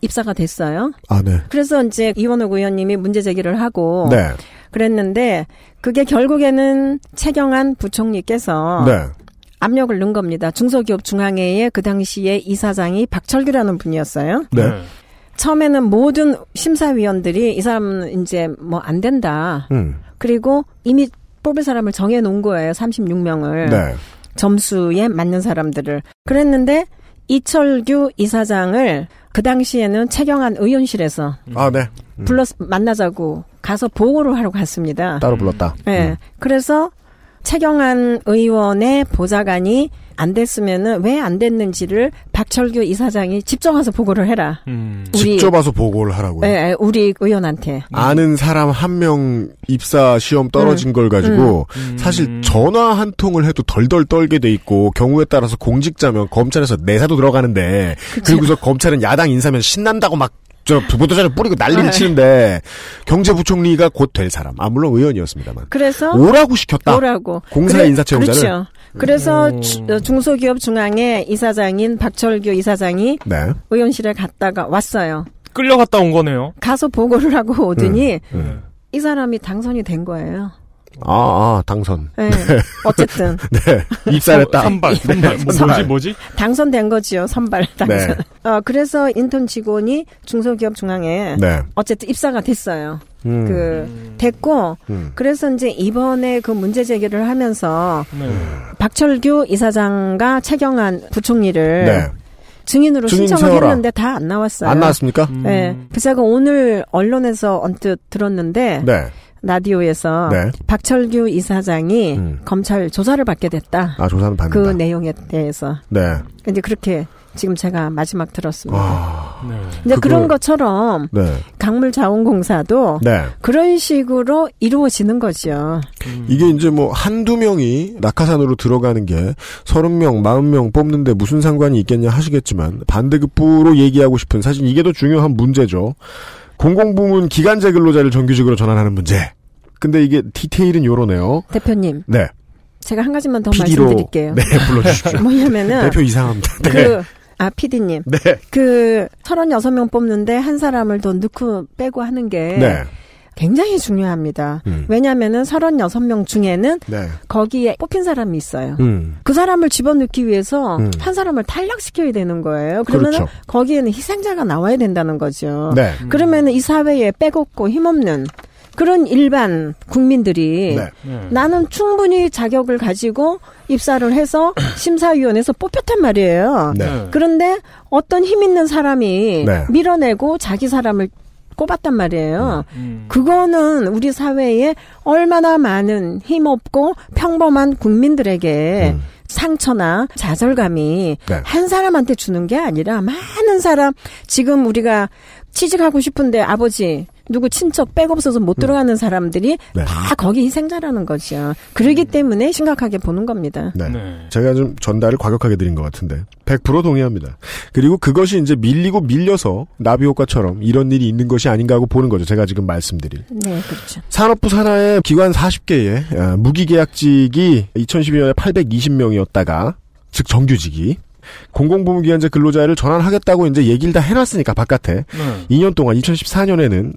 입사가 됐어요. 아, 네. 그래서 이제 이원욱 의원님이 문제 제기를 하고 네. 그랬는데 그게 결국에는 최경환 부총리께서 네. 압력을 넣은 겁니다. 중소기업 중앙회의 그 당시에 이사장이 박철규라는 분이었어요. 네. 네. 처음에는 모든 심사위원들이 이 사람 이제 뭐 안 된다. 음. 그리고 이미 뽑을 사람을 정해놓은 거예요. 36명을. 네. 점수에 맞는 사람들을. 그랬는데 이철규 이사장을 그 당시에는 최경환 의원실에서 아, 네. 음. 불러 만나자고 가서 보고를 하러 갔습니다. 따로 불렀다. 네. 음. 그래서 최경환 의원의 보좌관이 안 됐으면은 왜 안 됐는지를 박철규 이사장이 직접 와서 보고를 해라. 음. 우리, 직접 와서 보고를 하라고요. 네, 우리 의원한테. 네. 아는 사람 한 명 입사 시험 떨어진 음. 걸 가지고 음. 음. 사실 전화 한 통을 해도 덜덜 떨게 돼 있고 경우에 따라서 공직자면 검찰에서 내사도 들어가는데 그치. 그리고서 검찰은 야당 인사면 신난다고 막저 보도자를 뿌리고 난리를 네. 치는데 경제부총리가 곧 될 사람. 아 물론 의원이었습니다만. 그래서 오라고 시켰다. 오라고. 공사 그래, 인사 채용자를. 그렇죠. 그래서 음. 어, 중소기업 중앙회 이사장인 박철규 이사장이 네. 의원실에 갔다가 왔어요. 끌려갔다 온 거네요. 가서 보고를 하고 오더니 음, 음. 이 사람이 당선이 된 거예요. 아, 아 당선. 네. 네. 어쨌든. 네. 입사했다. 선발. 네. 선발. 뭐, 뭐지 뭐지? 당선된 거지요. 선발. 네. 당선. 네. 어, 그래서 인턴 직원이 중소기업 중앙에 네. 어쨌든 입사가 됐어요. 음. 그 됐고 음. 그래서 이제 이번에 그 문제 제기를 하면서 네. 박철규 이사장과 최경환 부총리를 네. 증인으로 신청을 세워라. 했는데 다 안 나왔어요. 안 나왔습니까? 음. 네. 그래서 오늘 언론에서 언뜻 들었는데 네. 라디오에서 네. 박철규 이사장이 음. 검찰 조사를 받게 됐다. 아 조사는 받는다. 그 내용에 대해서. 네. 이제 그렇게 지금 제가 마지막 들었습니다. 아, 네. 근데 그 그런 것처럼 네. 강물자원공사도 네. 그런 식으로 이루어지는 거죠. 음. 이게 이제 뭐 한두 명이 낙하산으로 들어가는 게 서른 명, 마흔 명 뽑는데 무슨 상관이 있겠냐 하시겠지만 반대급부로 얘기하고 싶은 사실 이게 더 중요한 문제죠. 공공부문 기간제 근로자를 정규직으로 전환하는 문제. 근데 이게 디테일은 요러네요. 대표님. 네. 제가 한 가지만 더 PD로, 말씀드릴게요. 네, 불러주십시오. 뭐냐면은 대표 이상합니다. 그, 네. 그, 아, 피디님. 네. 그, 36명 뽑는데 한 사람을 더 넣고 빼고 하는 게. 네. 굉장히 중요합니다. 음. 왜냐면은 36명 중에는 네. 거기에 뽑힌 사람이 있어요. 음. 그 사람을 집어넣기 위해서 음. 한 사람을 탈락시켜야 되는 거예요. 그러면 그렇죠. 거기에는 희생자가 나와야 된다는 거죠. 네. 그러면은 이 사회에 빼곡고 힘없는 그런 일반 국민들이 네. 나는 충분히 자격을 가지고 입사를 해서 심사위원회에서 뽑혔단 말이에요. 네. 그런데 어떤 힘 있는 사람이 네. 밀어내고 자기 사람을 꼽았단 말이에요. 음, 음. 그거는 우리 사회에 얼마나 많은 힘없고 평범한 국민들에게 음. 상처나 좌절감이 네. 한 사람한테 주는 게 아니라 많은 사람 지금 우리가 취직하고 싶은데 아버지 누구 친척 백 없어서 못 음. 들어가는 음. 사람들이 네. 다 거기 희생자라는 것이야. 그러기 음. 때문에 심각하게 보는 겁니다. 네. 네. 제가 좀 전달을 과격하게 드린 것 같은데 100% 동의합니다. 그리고 그것이 이제 밀리고 밀려서 나비 효과처럼 이런 일이 있는 것이 아닌가 하고 보는 거죠. 제가 지금 말씀드린. 네, 그렇죠. 산업부 산하의 기관 40개의 어, 무기계약직이 2012년에 820명이었다가 즉 정규직이 공공부문기간제 근로자를 전환하겠다고 이제 얘기를 다 해놨으니까 바깥에 네. 2년 동안 2014년에는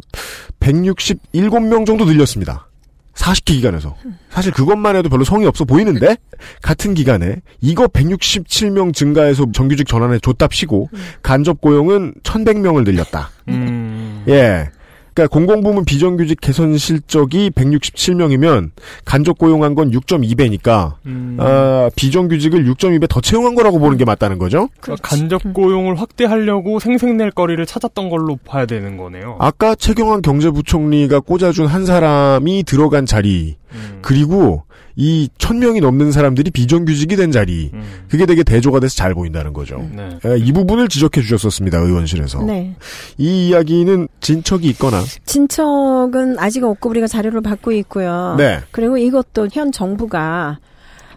167명 정도 늘렸습니다. 40개 기간에서 사실 그것만 해도 별로 성의 없어 보이는데 같은 기간에 이거 167명 증가해서 정규직 전환에 줬답시고 음. 간접 고용은 1,100명을 늘렸다. 음... 예. 그러니까 공공부문 비정규직 개선 실적이 167명이면 간접 고용한 건 6.2배니까 음. 아, 비정규직을 6.2배 더 채용한 거라고 보는 게 맞다는 거죠. 그러니까 간접 음. 고용을 확대하려고 생색낼 거리를 찾았던 걸로 봐야 되는 거네요. 아까 최경환 경제부총리가 꽂아준 한 사람이 들어간 자리 음. 그리고 이 천명이 넘는 사람들이 비정규직이 된 자리. 음. 그게 되게 대조가 돼서 잘 보인다는 거죠. 음. 네. 아, 이 부분을 지적해 주셨었습니다. 의원실에서. 네. 이 이야기는 진척이 있거나 진척은 아직 없고 우리가 자료를 받고 있고요. 네. 그리고 이것도 현 정부가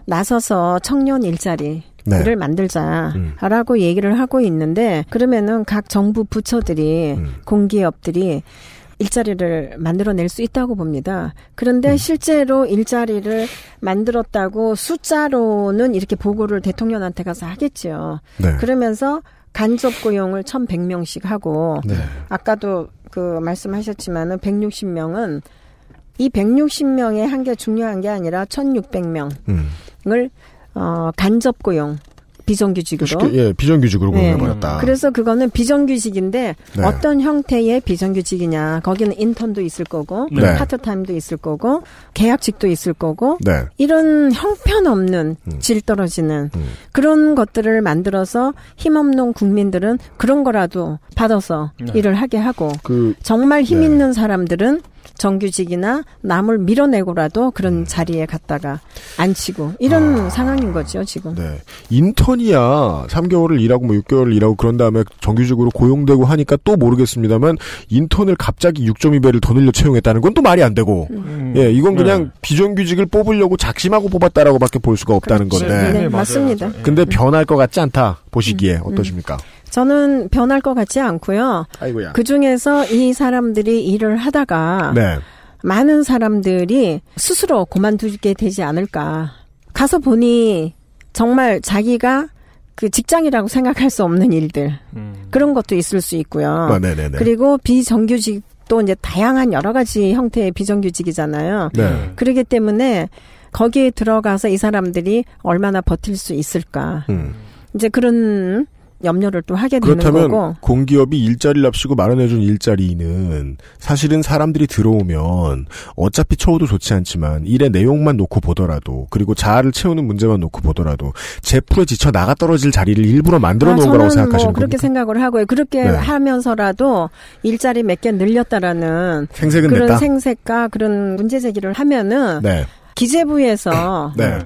나서서 청년 일자리 네. 를 만들자라고 음. 얘기를 하고 있는데 그러면은 각 정부 부처들이 음. 공기업들이 일자리를 만들어낼 수 있다고 봅니다. 그런데 음. 실제로 일자리를 만들었다고 숫자로는 이렇게 보고를 대통령한테 가서 하겠지요. 네. 그러면서 간접 고용을 1,100명씩 하고 네. 아까도 그 말씀하셨지만은 160명은 이 160명의 한 게 중요한 게 아니라 1,600명을 음. 어 간접 고용 비정규직으로. 쉽게, 예, 비정규직으로 구분해버렸다. 네. 그래서 그거는 비정규직인데 네. 어떤 형태의 비정규직이냐. 거기는 인턴도 있을 거고, 네. 네. 파트타임도 있을 거고, 계약직도 있을 거고, 네. 이런 형편없는 음. 질 떨어지는 음. 그런 것들을 만들어서 힘없는 국민들은 그런 거라도 받아서 네. 일을 하게 하고, 그, 정말 힘 있는 사람들은 정규직이나 남을 밀어내고라도 그런 음. 자리에 갔다가 앉히고 이런 아, 상황인 거죠 지금. 네. 인턴이야 3개월을 일하고 뭐 6개월을 일하고 그런 다음에 정규직으로 고용되고 하니까 또 모르겠습니다만 인턴을 갑자기 6.2배를 더 늘려 채용했다는 건 또 말이 안 되고. 음, 음. 예, 이건 네. 그냥 네. 비정규직을 뽑으려고 작심하고 뽑았다라고밖에 볼 수가 없다는 그렇지. 건데. 네, 네, 맞습니다. 근데 변할 것 같지 않다 보시기에 음, 어떠십니까? 음. 저는 변할 것 같지 않고요. 아이고야. 그 중에서 이 사람들이 일을 하다가 네. 많은 사람들이 스스로 그만두게 되지 않을까. 가서 보니 정말 자기가 그 직장이라고 생각할 수 없는 일들 음. 그런 것도 있을 수 있고요. 아, 그리고 비정규직도 이제 다양한 여러 가지 형태의 비정규직이잖아요. 네. 그러기 때문에 거기에 들어가서 이 사람들이 얼마나 버틸 수 있을까. 음. 이제 그런 염려를 또 하게 되는 거고. 그렇다면 공기업이 일자리를 앞시고 마련해준 일자리는 사실은 사람들이 들어오면 어차피 처우도 좋지 않지만 일의 내용만 놓고 보더라도 그리고 자아를 채우는 문제만 놓고 보더라도 제풀에 지쳐 나가 떨어질 자리를 일부러 만들어 놓은 아, 거라고 뭐 생각하시는 뭐 그렇게 겁니까? 생각을 하고요. 그렇게 네. 하면서라도 일자리 몇 개 늘렸다라는 그런 냈다. 생색과 그런 문제 제기를 하면은 네. 기재부에서 네.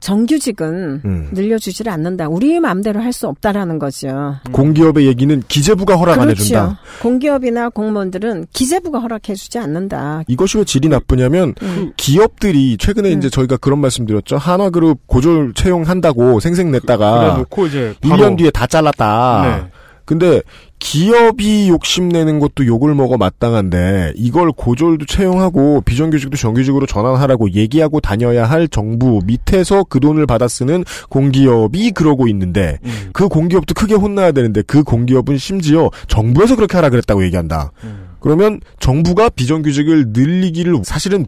정규직은 음. 늘려주지를 않는다. 우리 마음대로 할 수 없다라는 거죠. 음. 공기업의 얘기는 기재부가 허락 그렇죠. 안 해준다. 그렇죠. 공기업이나 공무원들은 기재부가 허락해주지 않는다. 이것이 왜 질이 나쁘냐면 음. 그 기업들이 최근에 음. 이제 저희가 그런 말씀드렸죠. 한화그룹 고졸 채용한다고 생색냈다가 그, 1년 뒤에 다 잘랐다. 네. 근데 기업이 욕심내는 것도 욕을 먹어 마땅한데 이걸 고졸도 채용하고 비정규직도 정규직으로 전환하라고 얘기하고 다녀야 할 정부 밑에서 그 돈을 받아 쓰는 공기업이 그러고 있는데 음. 그 공기업도 크게 혼나야 되는데 그 공기업은 심지어 정부에서 그렇게 하라 그랬다고 얘기한다. 음. 그러면 정부가 비정규직을 늘리기를 사실은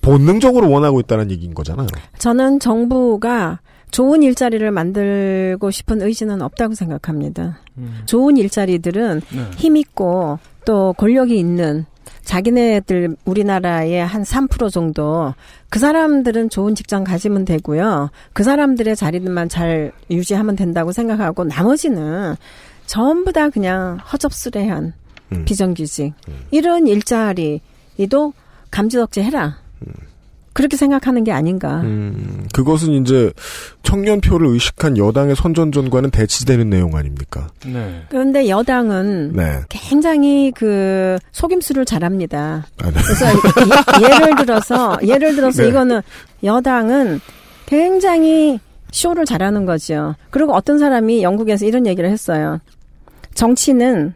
본능적으로 원하고 있다는 얘기인 거잖아요. 저는 정부가 좋은 일자리를 만들고 싶은 의지는 없다고 생각합니다. 음. 좋은 일자리들은 네. 힘 있고 또 권력이 있는 자기네들 우리나라의 한 3% 정도 그 사람들은 좋은 직장 가지면 되고요. 그 사람들의 자리들만 잘 유지하면 된다고 생각하고 나머지는 전부 다 그냥 허접스레한 음. 비정규직 음. 이런 일자리도 감지덕지 해라. 음. 그렇게 생각하는 게 아닌가. 음, 그것은 이제 청년표를 의식한 여당의 선전전과는 대치되는 내용 아닙니까? 네. 그런데 여당은 네. 굉장히 그 속임수를 잘합니다. 아, 네. 그래서 예, 예 를 들어서 예를 들어서 네. 이거는 여당은 굉장히 쇼를 잘하는 거죠. 그리고 어떤 사람이 영국에서 이런 얘기를 했어요. 정치는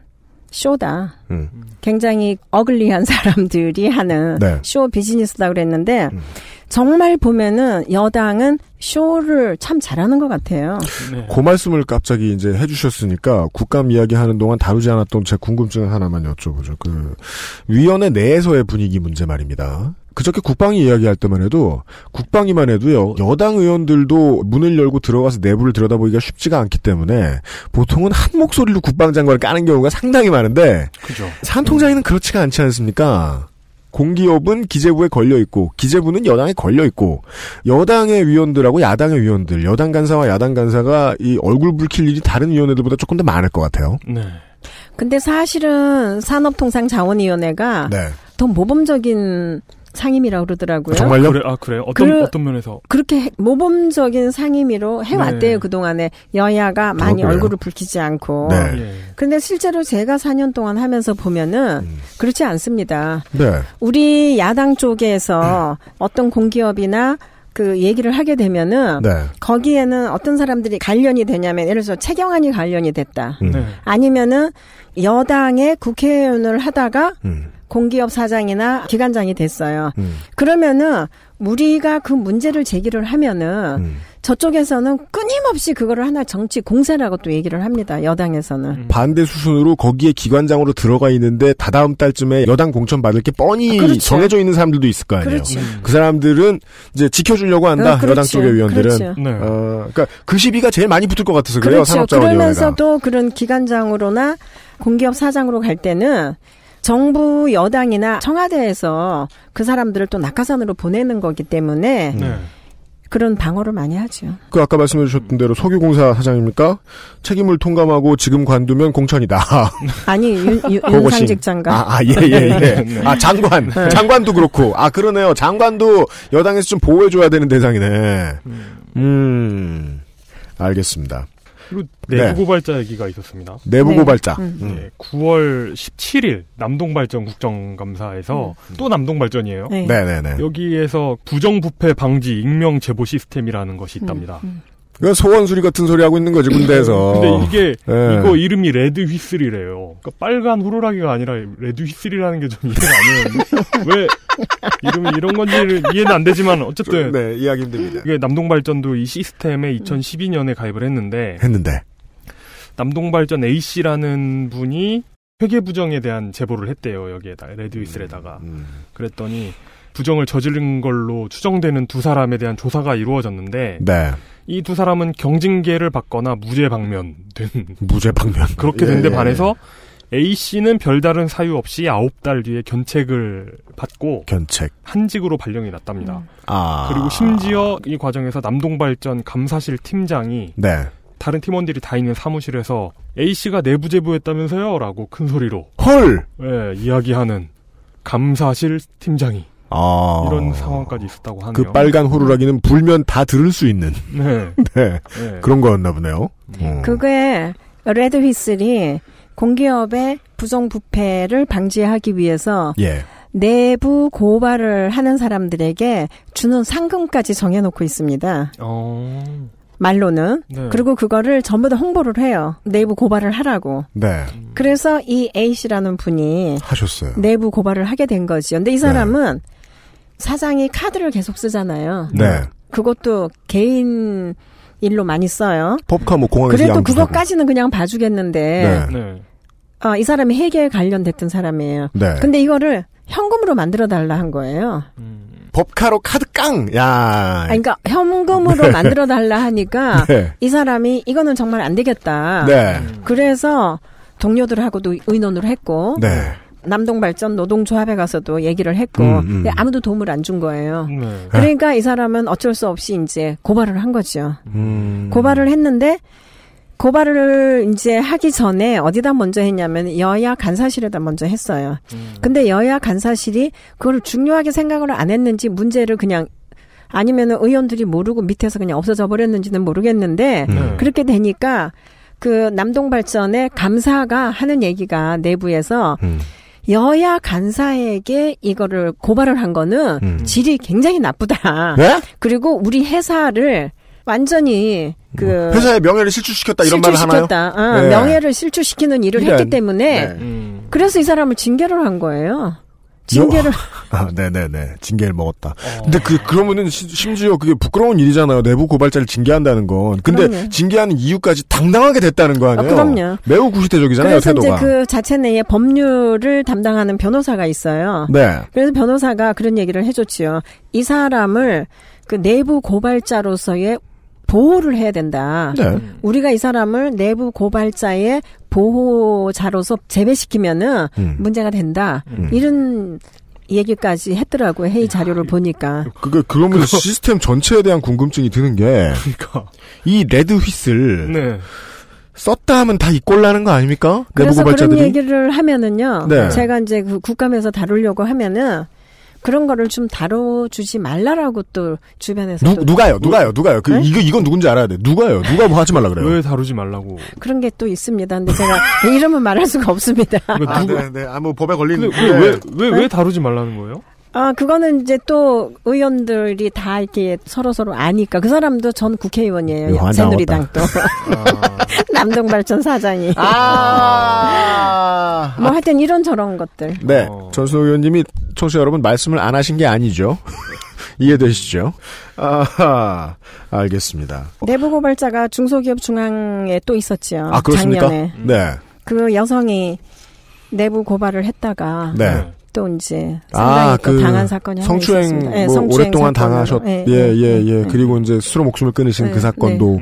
쇼다. 음. 굉장히 어글리한 사람들이 하는 네. 쇼 비즈니스다 그랬는데 음. 정말 보면은 여당은 쇼를 참 잘하는 것 같아요. 네. 그 말씀을 갑자기 이제 해주셨으니까 국감 이야기하는 동안 다루지 않았던 제 궁금증 하나만 여쭤보죠. 그 위원회 내에서의 분위기 문제 말입니다. 그저께 국방위 이야기할 때만 해도 국방위만 해도요 여당 의원들도 문을 열고 들어가서 내부를 들여다보기가 쉽지가 않기 때문에 보통은 한 목소리로 국방장관을 까는 경우가 상당히 많은데 그죠. 산통장에는 그렇지가 않지 않습니까? 공기업은 기재부에 걸려 있고 기재부는 여당에 걸려 있고 여당의 위원들하고 야당의 위원들 여당 간사와 야당 간사가 이 얼굴 붉힐 일이 다른 위원회들보다 조금 더 많을 것 같아요. 네. 근데 사실은 산업통상자원위원회가 네. 더 모범적인 상임이라고 그러더라고요. 정말요? 그래, 아 그래요? 어떤 그, 어떤 면에서 그렇게 모범적인 상임위로 해왔대요. 네. 그 동안에 여야가 많이 그래요. 얼굴을 붉히지 않고. 네. 네. 그런데 실제로 제가 4년 동안 하면서 보면은 음. 그렇지 않습니다. 네. 우리 야당 쪽에서 어떤 공기업이나 그 얘기를 하게 되면은 네. 거기에는 어떤 사람들이 관련이 되냐면 예를 들어 서 최경환이 관련이 됐다. 음. 네. 아니면은 여당의 국회의원을 하다가 음. 공기업 사장이나 기관장이 됐어요. 음. 그러면은 우리가 그 문제를 제기를 하면은 음. 저쪽에서는 끊임없이 그거를 하나 정치 공세라고 또 얘기를 합니다. 여당에서는. 음. 반대 수순으로 거기에 기관장으로 들어가 있는데 다다음 달쯤에 여당 공천 받을 게 뻔히 아, 그렇죠. 정해져 있는 사람들도 있을 거 아니에요. 그렇죠. 음. 그 사람들은 이제 지켜주려고 한다. 어, 여당 쪽의 위원들은. 네. 어, 그러니까 그 시비가 제일 많이 붙을 것 같아서 그래요. 그러면서도 그런 기관장으로나 공기업 사장으로 갈 때는 정부 여당이나 청와대에서 그 사람들을 또 낙하산으로 보내는 거기 때문에 네. 그런 방어를 많이 하죠. 그 아까 말씀해 주셨던 대로 석유공사 사장입니까? 책임을 통감하고 지금 관두면 공천이다. 아니 윤, 윤, 윤상직 장관. 아 예예예. 아, 예, 예, 예. 네. 아 장관. 네. 장관도 그렇고. 아 그러네요. 장관도 여당에서 좀 보호해 줘야 되는 대상이네. 음. 음 알겠습니다. 그리고 네. 내부 고발자 얘기가 있었습니다. 내부 고발자. 네. 음, 음. 네, 9월 17일 남동발전 국정감사에서 음. 음. 또 남동발전이에요. 네. 네. 네 여기에서 부정부패 방지 익명 제보 시스템이라는 것이 있답니다. 음. 음. 그러니까 소원수리 같은 소리 하고 있는 거지 군대에서. 근데 이게 네. 이거 이름이 레드 휘슬이래요. 그러니까 빨간 후루라기가 아니라 레드 휘슬이라는 게 좀 이해가 안 돼요. 왜 이름이 이런 건지를 이해는 안 되지만 어쨌든 네 이야기 힘듭니다. 이게 남동발전도 이 시스템에 2012년에 가입을 했는데 했는데 남동발전 A 씨라는 분이 회계 부정에 대한 제보를 했대요 여기에다 레드 휘슬에다가 음, 음. 그랬더니 부정을 저지른 걸로 추정되는 두 사람에 대한 조사가 이루어졌는데 네. 이두 사람은 경징계를 받거나 무죄 방면된 무죄 방면 그렇게 된데 예, 예. 반해서 A 씨는 별다른 사유 없이 아홉 달 뒤에 견책을 받고 견책 한직으로 발령이 났답니다. 음. 아. 그리고 심지어 이 과정에서 남동발전 감사실 팀장이 네. 다른 팀원들이 다 있는 사무실에서 A 씨가 내부 제보했다면서요라고 큰 소리로 헐 예, 이야기하는 감사실 팀장이 아. 이런 상황까지 있었다고 그 하네요. 그 빨간 호루라기는 불면 다 들을 수 있는 네. 네. 네. 그런 거였나 보네요. 음. 그게 레드 휘슬이 공기업의 부정부패를 방지하기 위해서 예. 내부 고발을 하는 사람들에게 주는 상금까지 정해놓고 있습니다. 어... 말로는 네. 그리고 그거를 전부 다 홍보를 해요. 내부 고발을 하라고. 네. 그래서 이 A 씨라는 분이 하셨어요. 내부 고발을 하게 된거지 근데 이 사람은 네. 사장이 카드를 계속 쓰잖아요. 네. 그것도 개인 일로 많이 써요. 법카 뭐 공항에서 그래도 양주사고. 그것까지는 그냥 봐주겠는데. 네. 네. 아, 이 사람이 해결 관련됐던 사람이에요. 네. 근데 이거를 현금으로 만들어 달라 한 거예요. 음. 법카로 카드 깡! 야. 아, 그러니까 현금으로 네. 만들어 달라 하니까 네. 이 사람이 이거는 정말 안 되겠다. 네. 음. 그래서 동료들하고도 의논을 했고 네. 남동발전 노동조합에 가서도 얘기를 했고 음, 음. 아무도 도움을 안 준 거예요. 네. 그러니까 이 사람은 어쩔 수 없이 이제 고발을 한 거죠. 음. 고발을 했는데 고발을 이제 하기 전에 어디다 먼저 했냐면 여야 간사실에다 먼저 했어요. 음. 근데 여야 간사실이 그걸 중요하게 생각을 안 했는지 문제를 그냥 아니면 의원들이 모르고 밑에서 그냥 없어져 버렸는지는 모르겠는데 네. 그렇게 되니까 그 남동발전의 감사가 하는 얘기가 내부에서 음. 여야 간사에게 이거를 고발을 한 거는 음. 질이 굉장히 나쁘다. 네? 그리고 우리 회사를 완전히 그 뭐, 회사의 명예를 실추시켰다 이런 말을 하나요? 실추시켰다. 아, 네. 명예를 실추시키는 일을 네. 했기 때문에 네. 음. 그래서 이 사람을 징계를 한 거예요. 징계를. 아, 네네네. 징계를 먹었다. 어... 근데 그, 그러면은 시, 심지어 그게 부끄러운 일이잖아요. 내부 고발자를 징계한다는 건. 근데 그럼요. 징계하는 이유까지 당당하게 됐다는 거 아, 아니에요? 아, 그럼요. 매우 구시대적이잖아요, 그래서 태도가. 이제 그 자체 내에 법률을 담당하는 변호사가 있어요. 네. 그래서 변호사가 그런 얘기를 해줬지요. 이 사람을 그 내부 고발자로서의 보호를 해야 된다. 네. 우리가 이 사람을 내부 고발자의 보호자로서 재배시키면은 음. 문제가 된다. 음. 이런 얘기까지 했더라고요. 회의 자료를 보니까. 그게 그러면 시스템 전체에 대한 궁금증이 드는 게 그러니까 이 레드 휘슬 네. 썼다 하면 다 이꼴 나는 거 아닙니까? 그래서 고발자들이? 그런 얘기를 하면은요. 네. 제가 이제 그 국감에서 다루려고 하면은 그런 거를 좀 다뤄주지 말라라고 또 주변에서 누, 또 누가요? 누가요? 누가요? 그 네? 이거 이건 누군지 알아야 돼. 누가요? 누가 뭐 하지 말라 그래요? 왜 다루지 말라고? 그런 게 또 있습니다. 근데 제가 뭐 이름은 말할 수가 없습니다. 아, 네, 네. 아, 뭐 법에 걸리는. 왜왜왜 왜, 왜 다루지 말라는 거예요? 아, 그거는 이제 또 의원들이 다 이렇게 서로 서로 아니까 그 사람도 전 국회의원이에요. 새누리당 도 아. 남동발전 사장이. 아. 뭐 하여튼 이런 저런 것들. 네, 어. 전수 의원님이 청취 여러분 말씀을 안 하신 게 아니죠. 이해되시죠? 아하, 알겠습니다. 내부 고발자가 중소기업 중앙에 또 있었지요. 아, 그렇습니까? 작년에. 네. 그 여성이 내부 고발을 했다가 네. 또 이제 아, 상당히 아, 그 당한 사건이 성추행 네, 뭐 성추행 오랫동안 당하셨 예 예예 네, 예, 네, 예, 네. 예. 그리고 이제 수로 목숨을 끊으신 그 사건도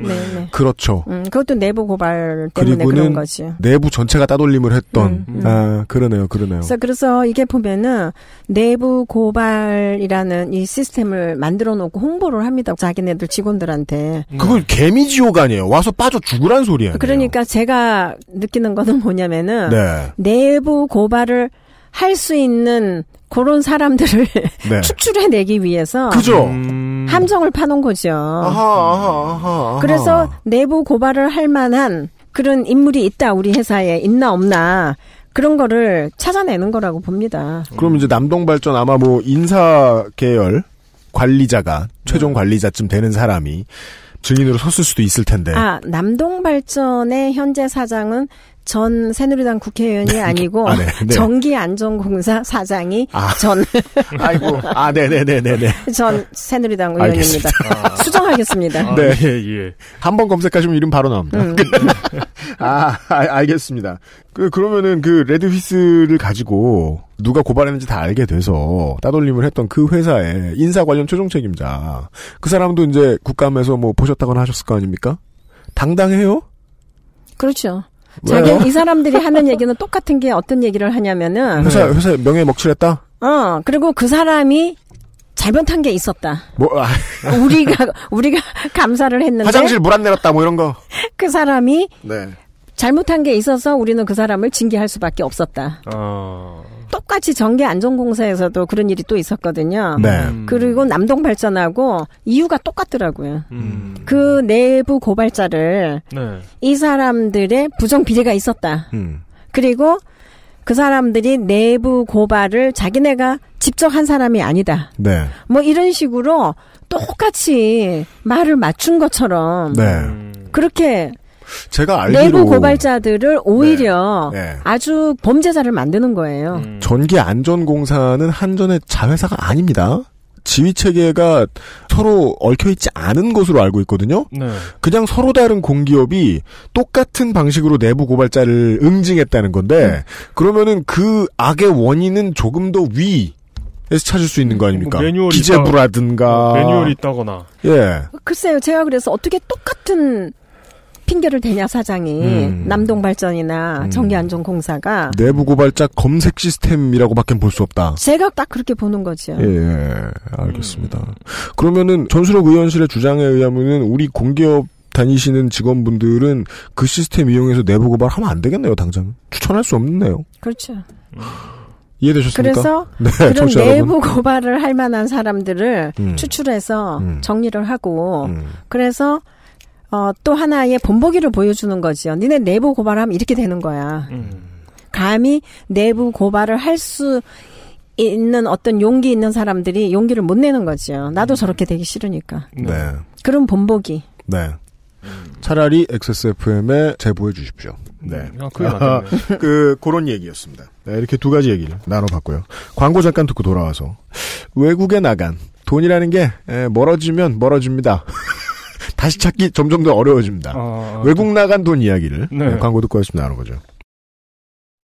그렇죠. 음, 그것도 내부 고발 때문에 그런 거지. 내부 전체가 따돌림을 했던 음, 음. 아 그러네요, 그러네요. 그래서 그래서 이게 보면은 내부 고발이라는 이 시스템을 만들어 놓고 홍보를 합니다. 자기네들 직원들한테. 음. 그걸 개미지옥 아니에요. 와서 빠져 죽으란 소리 아니에요. 그러니까 제가 느끼는 거는 뭐냐면은 내부 고발을 할수 있는 그런 사람들을 네. 추출해내기 위해서 그죠. 음... 함정을 파놓은 거죠. 아하, 아하, 아하, 그래서 내부 고발을 할 만한 그런 인물이 있다 우리 회사에 있나 없나 그런 거를 찾아내는 거라고 봅니다. 그럼 이제 남동발전 아마 뭐 인사 계열 관리자가 네. 최종 관리자쯤 되는 사람이 증인으로 섰을 수도 있을 텐데. 아 남동발전의 현재 사장은 전 새누리당 국회의원이 네, 그, 아니고 아, 네, 네. 전기안전공사 사장이 아, 전 아이고 아 네네네네네 네, 네, 전 새누리당 의원입니다 아. 수정하겠습니다 네 예, 예. 한 번 검색하시면 이름 바로 나옵니다 음. 아, 아, 알겠습니다 그 그러면은 그 레드 휘스를 가지고 누가 고발했는지 다 알게 돼서 따돌림을 했던 그 회사의 인사 관련 최종 책임자 그 사람도 이제 국감에서 뭐 보셨다거나 하셨을 거 아닙니까 당당해요 그렇죠 자기 이 사람들이 하는 얘기는 똑같은 게 어떤 얘기를 하냐면은 회사 네. 회사 명예 먹칠했다. 어 그리고 그 사람이 잘못한 게 있었다. 뭐 아. 우리가 우리가 감사를 했는데 화장실 물 안 내렸다 뭐 이런 거. 그 사람이 네. 잘못한 게 있어서 우리는 그 사람을 징계할 수밖에 없었다. 어... 똑같이 전기안전공사에서도 그런 일이 또 있었거든요. 네. 음. 그리고 남동발전하고 이유가 똑같더라고요. 음. 그 내부 고발자를 네. 이 사람들의 부정 비리가 있었다. 음. 그리고 그 사람들이 내부 고발을 자기네가 직접 한 사람이 아니다. 네. 뭐 이런 식으로 똑같이 말을 맞춘 것처럼 네. 음. 그렇게 제가 알기로 내부 고발자들을 오히려 네. 네. 아주 범죄자를 만드는 거예요. 음. 전기 안전공사는 한전의 자회사가 아닙니다. 지휘 체계가 서로 얽혀 있지 않은 것으로 알고 있거든요. 네. 그냥 서로 다른 공기업이 똑같은 방식으로 내부 고발자를 응징했다는 건데 음. 그러면은 그 악의 원인은 조금 더 위. 에서 찾을 수 있는 거 아닙니까? 뭐 기재부라든가 있다, 뭐 매뉴얼이 있다거나. 예. 글쎄요, 제가 그래서 어떻게 똑같은 핑계를 대냐 사장이 음. 남동발전이나 음. 정기안전공사가 내부 고발자 검색 시스템이라고밖에 볼 수 없다. 제가 딱 그렇게 보는 거죠. 예, 예 알겠습니다. 음. 그러면은 전수록 의원실의 주장에 의하면은 우리 공기업 다니시는 직원분들은 그 시스템 이용해서 내부 고발하면 안 되겠네요. 당장 추천할 수 없네요. 그렇죠. 이해되셨습니까? 그래서 네, 그런 내부 여러분. 고발을 할 만한 사람들을 음. 추출해서 음. 정리를 하고 음. 그래서 어, 또 하나의 본보기를 보여주는 거지요. 니네 내부 고발하면 이렇게 되는 거야. 음. 감히 내부 고발을 할 수 있는 어떤 용기 있는 사람들이 용기를 못 내는 거죠 나도 음. 저렇게 되기 싫으니까. 네. 네. 그런 본보기. 네. 차라리 XSFM에 제보해 주십시오. 네. 네. 아, 아, 그, 그런 얘기였습니다. 네, 이렇게 두 가지 얘기를 나눠봤고요. 광고 잠깐 듣고 돌아와서, 외국에 나간 돈이라는 게 멀어지면 멀어집니다. 다시 찾기 점점 더 어려워집니다. 어... 어, 어. 외국 나간 돈 이야기를 네. 네 광고 듣고 했습니다. 나눠보죠.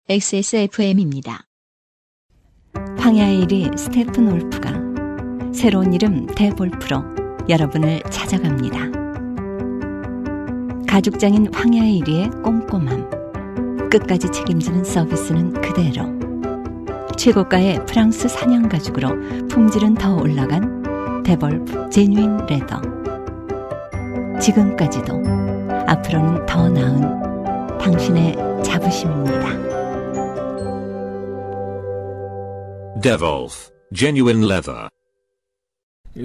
XSFM입니다. 황야의 1위 스테픈 올프가 새로운 이름 대볼프로 여러분을 찾아갑니다. 가죽장인 황야의 1위의 꼼꼼함. 끝까지 책임지는 서비스는 그대로. 최고가의 프랑스 사냥 가죽으로 품질은 더 올라간 데벌프 제뉴인 레더. 지금까지도 앞으로는 더 나은 당신의 자부심입니다. Devolf Genuine Leather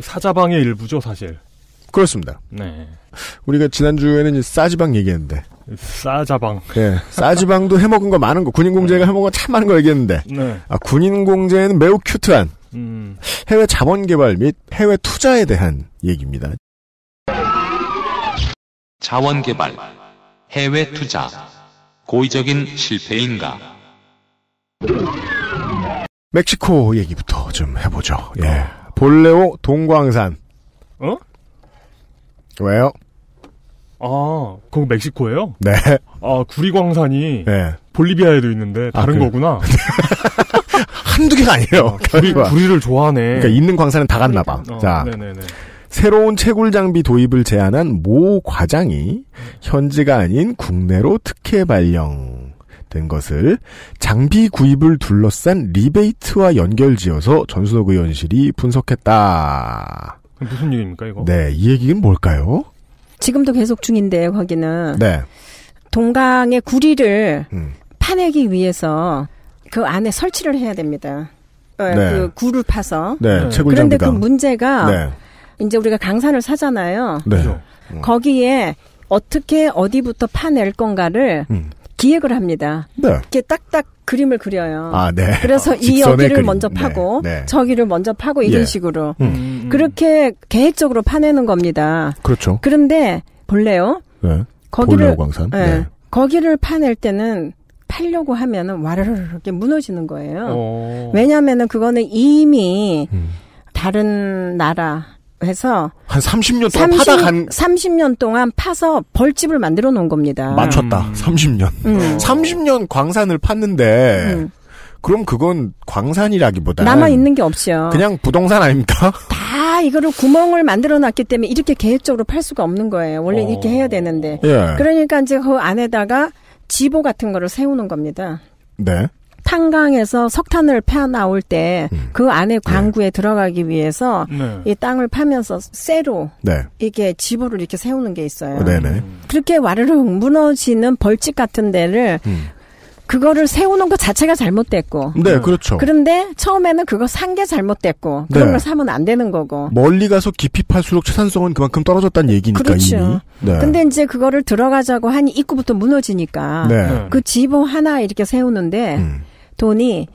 사자방의 일부죠, 사실. 그렇습니다. 네. 우리가 지난주에는 싸지방 얘기했는데. 싸자방. 예. 싸지방도 해먹은 거 많은 거, 군인공제가 네. 해먹은 거 참 많은 거 얘기했는데. 네. 아, 군인공제는 매우 큐트한. 음. 해외 자본 개발 및 해외 투자에 대한 얘기입니다. 자원개발, 해외 투자, 고의적인 실패인가? 멕시코 얘기부터 좀 해보죠. 예. 볼레오 동광산. 어? 왜요? 아, 거 멕시코예요? 네. 아, 구리광산이 네. 볼리비아에도 있는데 아, 다른 아, 거구나. 한두 개가 아니에요. 구리, 구리를 좋아하네. 그러니까 있는 광산은 다 갔나 봐. 어, 자. 네네네. 네, 네. 새로운 채굴 장비 도입을 제안한 모 과장이 현지가 아닌 국내로 특혜 발령된 것을 장비 구입을 둘러싼 리베이트와 연결지어서 전수덕 의원실이 분석했다. 무슨 얘기입니까 이거? 네, 이 얘기는 뭘까요? 지금도 계속 중인데 거기는 네. 동강의 구리를 음. 파내기 위해서 그 안에 설치를 해야 됩니다. 어, 네. 그 구를 파서. 네. 네. 그런데 그 문제가 네. 이제 우리가 강산을 사잖아요. 네. 음. 거기에 어떻게 어디부터 파낼 건가를 음. 기획을 합니다. 네. 이렇게 딱딱 그림을 그려요. 아, 네. 그래서 어, 이 여기를 그림. 먼저 네. 파고 네, 네. 저기를 먼저 파고 이런 예. 식으로 음. 음. 그렇게 계획적으로 파내는 겁니다. 그렇죠. 그런데 볼래요? 네. 거기를 광산. 네. 네. 거기를 파낼 때는 팔려고 하면은 와르르 이렇게 무너지는 거예요. 어. 왜냐면은 하 그거는 이미 음. 다른 나라 해서 한 30년 동안 30, 파다 간 30년 동안 파서 벌집을 만들어 놓은 겁니다. 맞췄다. 음. 30년. 음. 30년 광산을 팠는데 음. 그럼 그건 광산이라기보다 남아 있는 게 없죠. 그냥 부동산 아닙니까? 다 이거를 구멍을 만들어 놨기 때문에 이렇게 계획적으로 팔 수가 없는 거예요. 원래 어. 이렇게 해야 되는데. 예. 그러니까 이제 그 안에다가 지보 같은 거를 세우는 겁니다. 네. 탄광에서 석탄을 펴 나올 때그 음. 그 안에 네. 광구에 네. 들어가기 위해서 네. 이 땅을 파면서 쇠로 네. 이게 지붕을 이렇게 세우는 게 있어요. 음. 그렇게 와르르 무너지는 벌집 같은 데를 음. 그거를 세우는 것 자체가 잘못됐고. 네, 그렇죠. 그런데 처음에는 그거 산 게 잘못됐고 그런 네. 걸 사면 안 되는 거고. 멀리 가서 깊이 팔수록 채산성은 그만큼 떨어졌다는 얘기니까 그렇죠. 이미. 네. 근데 이제 그거를 들어가자고 하니 입구부터 무너지니까 네. 그 지붕 하나 이렇게 세우는데 음. 돈이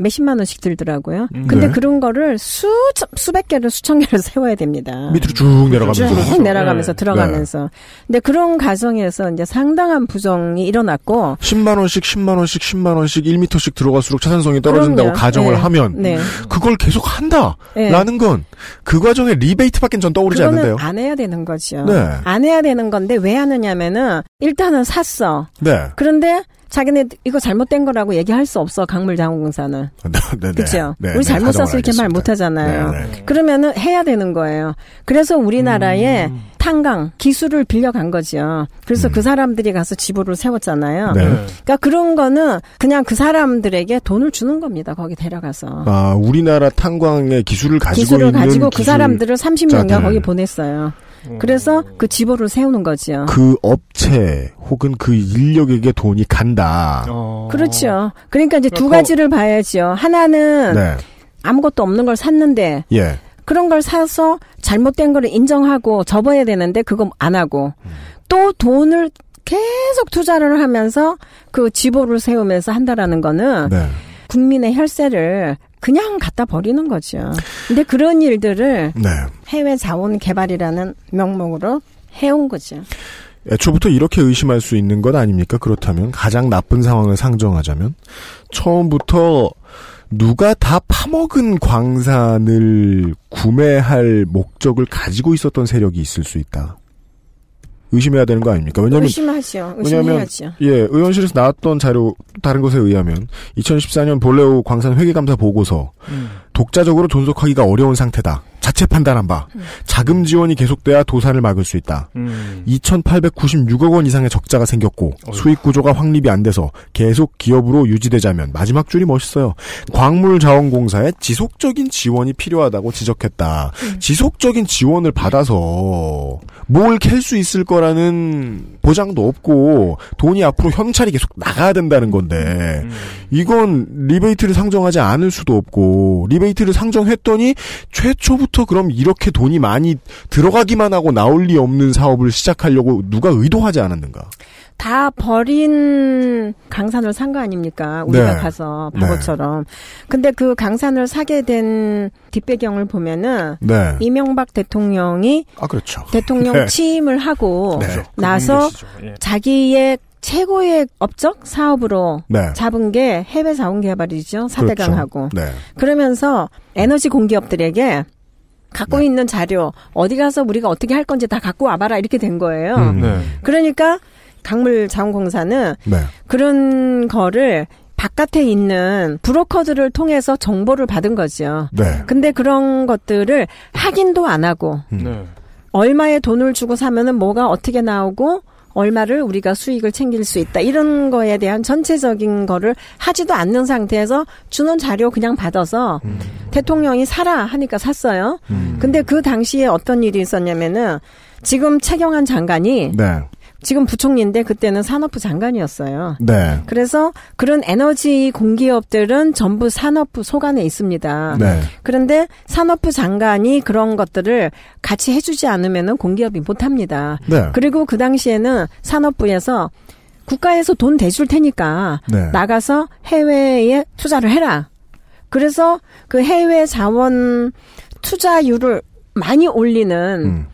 몇십만 원씩 들더라고요. 음. 근데 네. 그런 거를 수 수백 개를 수천 개를 세워야 됩니다. 밑으로 쭉 내려가면서 쭉 그렇죠. 내려가면서 네. 들어가면서. 네. 근데 그런 과정에서 이제 상당한 부정이 일어났고 10만 원씩 10만 원씩 10만 원씩 1미터씩 들어갈수록 차산성이 떨어진다고 그럼요. 가정을 네. 하면 네. 그걸 계속 한다라는 네. 건그 과정에 리베이트밖엔 전 떠오르지 않는데요. 안 해야 되는 거죠. 안 해야 되는 건데 왜 하느냐면은 일단은 샀어. 그런데 자기네 이거 잘못된 거라고 얘기할 수 없어 강물 장원공사는 네, 네, 네. 그렇죠. 네, 우리 잘못 썼어 이렇게 말 못하잖아요. 그러면은 해야 되는 거예요. 그래서 우리나라에 음. 탄강 기술을 빌려간 거죠. 그래서 음. 그 사람들이 가서 지부를 세웠잖아요. 네. 그러니까 그런 거는 그냥 그 사람들에게 돈을 주는 겁니다. 거기 데려가서. 아 우리나라 탄광의 기술을 가지고 기술을 가지고 그 기술... 그 사람들을 30명가 거기 보냈어요. 음. 그래서 그지어를 세우는 거지요. 그 업체 혹은 그 인력에게 돈이 간다. 어... 그렇죠. 그러니까 이제 그두 그러니까 가지를 봐야죠 하나는 네. 아무것도 없는 걸 샀는데 예. 그런 걸 사서 잘못된 거를 인정하고 접어야 되는데 그거 안 하고 음. 또 돈을 계속 투자를 하면서 그 지보를 세우면서 한다라는 거는 네. 국민의 혈세를 그냥 갖다 버리는 거죠. 근데 그런 일들을 네. 해외 자원 개발이라는 명목으로 해온 거죠. 애초부터 이렇게 의심할 수 있는 것 아닙니까? 그렇다면 가장 나쁜 상황을 상정하자면 처음부터 누가 다 파먹은 광산을 구매할 목적을 가지고 있었던 세력이 있을 수 있다. 의심해야 되는 거 아닙니까? 왜냐면 의심하죠. 의 왜냐면 예, 의원실에서 나왔던 자료 다른 것에 의하면 2014년 볼레오 광산 회계 감사 보고서 음. 독자적으로 존속하기가 어려운 상태다. 자체 판단한 바 음. 자금 지원이 계속돼야 도산을 막을 수 있다. 음. 2,896억 원 이상의 적자가 생겼고 어휴. 수익 구조가 확립이 안 돼서 계속 기업으로 유지되자면 마지막 줄이 멋있어요. 광물자원공사에 지속적인 지원이 필요하다고 지적했다. 음. 지속적인 지원을 받아서 뭘 캘 수 있을 거라는 보장도 없고 돈이 앞으로 현찰이 계속 나가야 된다는 건데 음. 이건 리베이트를 상정하지 않을 수도 없고 리베 리메이트를 상정했더니 최초부터 그럼 이렇게 돈이 많이 들어가기만 하고 나올 리 없는 사업을 시작하려고 누가 의도하지 않았는가? 다 버린 강산을 산 거 아닙니까? 우리가 네. 가서 네. 바보처럼. 네. 근데 그 강산을 사게 된 뒷배경을 보면은 네. 이명박 대통령이 아 그렇죠. 대통령 네. 취임을 하고 네. 나서 예. 자기의 최고의 업적 사업으로 네. 잡은 게 해외 자원 개발이죠. 그렇죠. 사대강하고. 그렇죠. 네. 그러면서 에너지 공기업들에게 갖고 네. 있는 자료 어디 가서 우리가 어떻게 할 건지 다 갖고 와봐라 이렇게 된 거예요. 음, 네. 그러니까 강물자원공사는 네. 그런 거를 바깥에 있는 브로커들을 통해서 정보를 받은 거죠. 네. 근데 그런 것들을 확인도 안 하고 얼마의 돈을 주고 사면은 뭐가 어떻게 나오고 얼마를 우리가 수익을 챙길 수 있다. 이런 거에 대한 전체적인 거를 하지도 않는 상태에서 주는 자료 그냥 받아서 음. 대통령이 사라 하니까 샀어요. 음. 근데 그 당시에 어떤 일이 있었냐면은 지금 최경환 장관이 네. 지금 부총리인데 그때는 산업부 장관이었어요. 네. 그래서 그런 에너지 공기업들은 전부 산업부 소관에 있습니다. 네. 그런데 산업부 장관이 그런 것들을 같이 해주지 않으면은 공기업이 못합니다. 네. 그리고 그 당시에는 산업부에서 국가에서 돈 대줄 테니까 네. 나가서 해외에 투자를 해라. 그래서 그 해외 자원 투자율을 많이 올리는 음.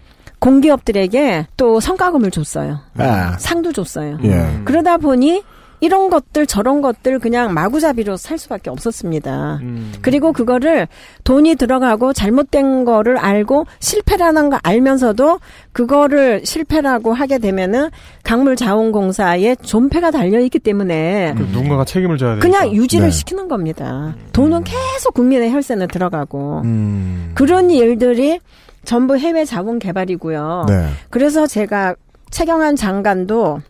공기업들에게 또 성과금을 줬어요. 아. 상도 줬어요. 예. 그러다 보니 이런 것들 저런 것들 그냥 마구잡이로 살 수밖에 없었습니다. 음. 그리고 그거를 돈이 들어가고 잘못된 거를 알고 실패라는 거 알면서도 그거를 실패라고 하게 되면은 강물자원공사에 존폐가 달려 있기 때문에 음. 누군가가 책임을 져야 돼. 그냥 유지를 네. 시키는 겁니다. 돈은 계속 국민의 혈세는 들어가고 음. 그런 일들이 전부 해외 자본 개발이고요. 네. 그래서 제가 최경환 장관도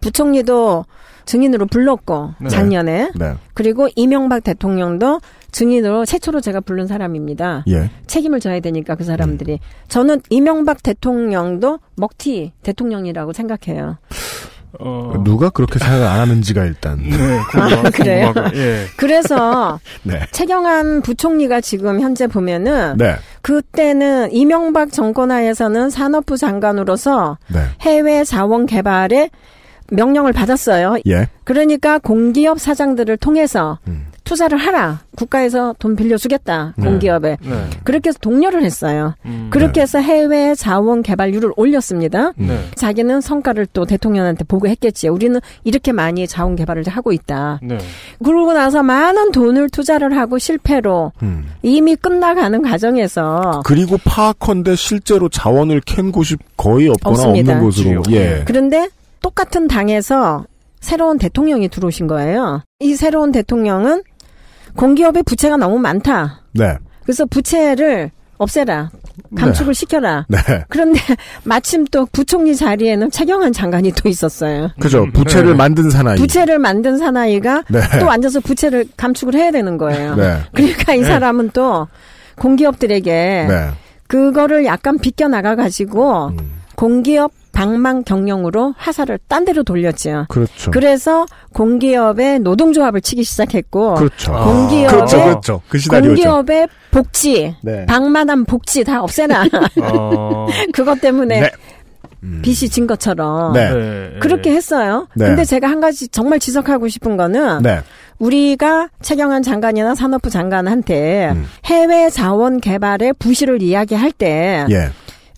부총리도 증인으로 불렀고 네. 작년에 네. 그리고 이명박 대통령도 증인으로 최초로 제가 부른 사람입니다. 예. 책임을 져야 되니까 그 사람들이 음. 저는 이명박 대통령도 먹튀 대통령이라고 생각해요. 어... 누가 그렇게 생각을 안 하는지가 일단. 네, 아, 그래요? 예. 그래서 네. 최경환 부총리가 지금 현재 보면은 네. 그때는 이명박 정권 하에서는 산업부 장관으로서 네. 해외 자원 개발에 명령을 받았어요. 예. 그러니까 공기업 사장들을 통해서 음. 투자를 하라. 국가에서 돈 빌려주겠다. 네. 공기업에. 네. 네. 그렇게 해서 독려를 했어요. 음, 네. 그렇게 해서 해외 자원 개발률을 올렸습니다. 네. 자기는 성과를 또 대통령한테 보고했겠지. 우리는 이렇게 많이 자원 개발을 하고 있다. 그러고 나서 많은 돈을 투자를 하고 실패로 음. 이미 끝나가는 과정에서 그리고 파악컨대 실제로 자원을 캔 곳이 거의 없거나 없습니다. 없는 곳으로. 예. 그런데 똑같은 당에서 새로운 대통령이 들어오신 거예요. 이 새로운 대통령은 공기업의 부채가 너무 많다. 네. 그래서 부채를 없애라. 감축을 네. 시켜라. 네. 그런데 마침 또 부총리 자리에는 최경환 장관이 또 있었어요. 그죠. 음. 부채를 네. 만든 사나이. 부채를 만든 사나이가 네. 또 앉아서 부채를 감축을 해야 되는 거예요. 네. 그러니까 이 네. 사람은 또 공기업들에게 그거를 약간 비껴나가 가지고 음. 공기업 방망 경영으로 화살을 딴 데로 돌렸지요. 그렇죠. 그래서 공기업의 노동조합을 치기 시작했고 그렇죠. 아, 공기업의 아. 그렇죠, 그렇죠. 그 공기업의 복지, 네. 방만한 복지 다 없애나. 아. 그것 때문에 네. 음. 빚이 진 것처럼 네. 그렇게 네. 했어요. 네. 근데 제가 한 가지 정말 지적하고 싶은 거는 네. 우리가 최경환 장관이나 산업부 장관한테 음. 해외 자원 개발의 부실을 이야기할 때 예.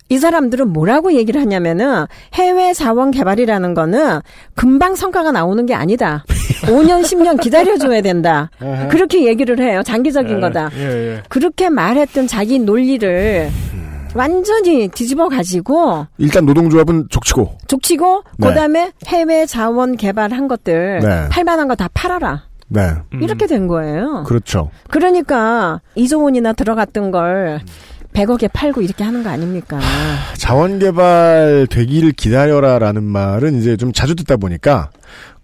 이 사람들은 뭐라고 얘기를 하냐면은 해외 자원 개발이라는 거는 금방 성과가 나오는 게 아니다. 5년, 10년 기다려줘야 된다. 그렇게 얘기를 해요. 장기적인 예, 거다. 예, 예. 그렇게 말했던 자기 논리를 음. 완전히 뒤집어 가지고 일단 노동조합은 족치고 족치고 네. 그다음에 해외 자원 개발한 것들 네. 팔만한 거 다 팔아라. 네. 이렇게 음. 된 거예요. 그렇죠. 그러니까 이조원이나 들어갔던 걸 음. 100억에 팔고 이렇게 하는 거 아닙니까? 자원 개발 되기를 기다려라라는 말은 이제 좀 자주 듣다 보니까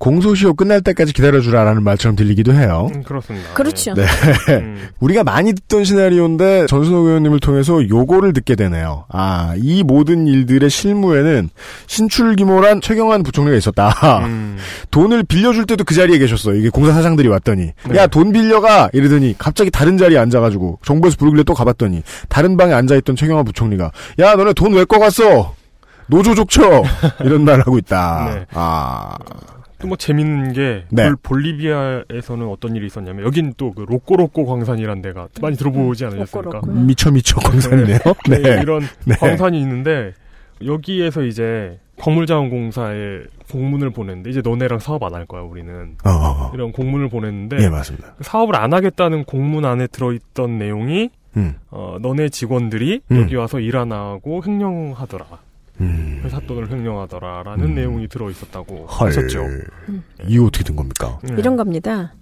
공소시효 끝날 때까지 기다려주라라는 말처럼 들리기도 해요. 음, 그렇습니다. 그렇죠. 네. 음. 우리가 많이 듣던 시나리오인데 전순옥 의원님을 통해서 요거를 듣게 되네요. 아, 이 모든 일들의 실무에는 신출규모란 최경환 부총리가 있었다. 음. 돈을 빌려줄 때도 그 자리에 계셨어요. 이게 공사 사장들이 왔더니 네. 야돈 빌려가 이러더니 갑자기 다른 자리에 앉아가지고 정부에서 부르길래 또 가봤더니 다른 방에 앉아있던 최경환 부총리가 야 너네 돈 왜 꺼갔어? 노조 족쳐 이런 말 하고 있다. 네. 아 또뭐 재밌는 게 네. 볼리비아에서는 어떤 일이 있었냐면 여긴 또그 로꼬로꼬 광산이란 데가 많이 들어보지 음. 않으셨습니까? 미쳐 음, 미쳐 광산이네요. 네. 네. 네 이런 네. 광산이 있는데 여기에서 이제 광물자원공사에 공문을 보냈는데 이제 너네랑 사업 안 할 거야 우리는 어어. 어, 어. 이런 공문을 보냈는데 예, 맞습니다. 그 사업을 안 하겠다는 공문 안에 들어있던 내용이 음. 어, 너네 직원들이 음. 여기 와서 일 안 하고 횡령하더라. 음. 회사 돈을 횡령하더라라는 음. 내용이 들어 있었다고 하셨죠. 음. 예. 이게 어떻게 된 겁니까? 네. 이런 겁니다.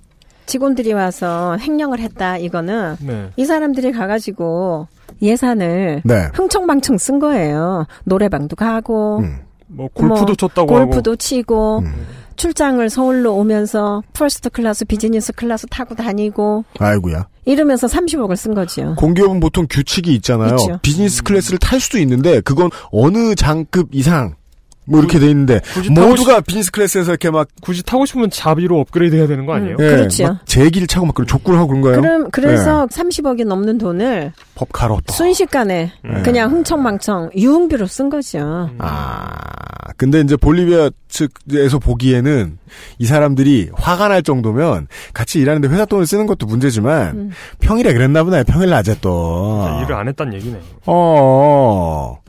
직원들이 와서 횡령을 했다 이거는 네. 이 사람들이 가가지고 예산을 네. 흥청망청 쓴 거예요. 노래방도 가고 음. 뭐 골프도 뭐 쳤다고 골프도 하고. 치고 음. 출장을 서울로 오면서 퍼스트 클래스, 비즈니스 클래스 타고 다니고. 아이구야 이러면서 30억을 쓴거죠 공기업은 보통 규칙이 있잖아요. 있죠. 비즈니스 클래스를 탈 수도 있는데 그건 어느 장급 이상 뭐 이렇게 돼 있는데 모두가 싶... 비즈니스 클래스에서 이렇게 막 굳이 타고 싶으면 자비로 업그레이드 해야 되는 거 아니에요? 음, 네, 그렇죠. 제기를 차고 막 그런 족구를 하고 그런 거예요. 그럼 네. 그래서 네. 30억이 넘는 돈을 법카로 순식간에 네. 그냥 흥청망청 유흥비로 쓴 거죠. 음. 아 근데 이제 볼리비아 측에서 보기에는 이 사람들이 화가 날 정도면 같이 일하는데 회사 돈을 쓰는 것도 문제지만 음. 평일에 그랬나 보네. 평일 낮에 또 일을 안 했단 얘기네. 어.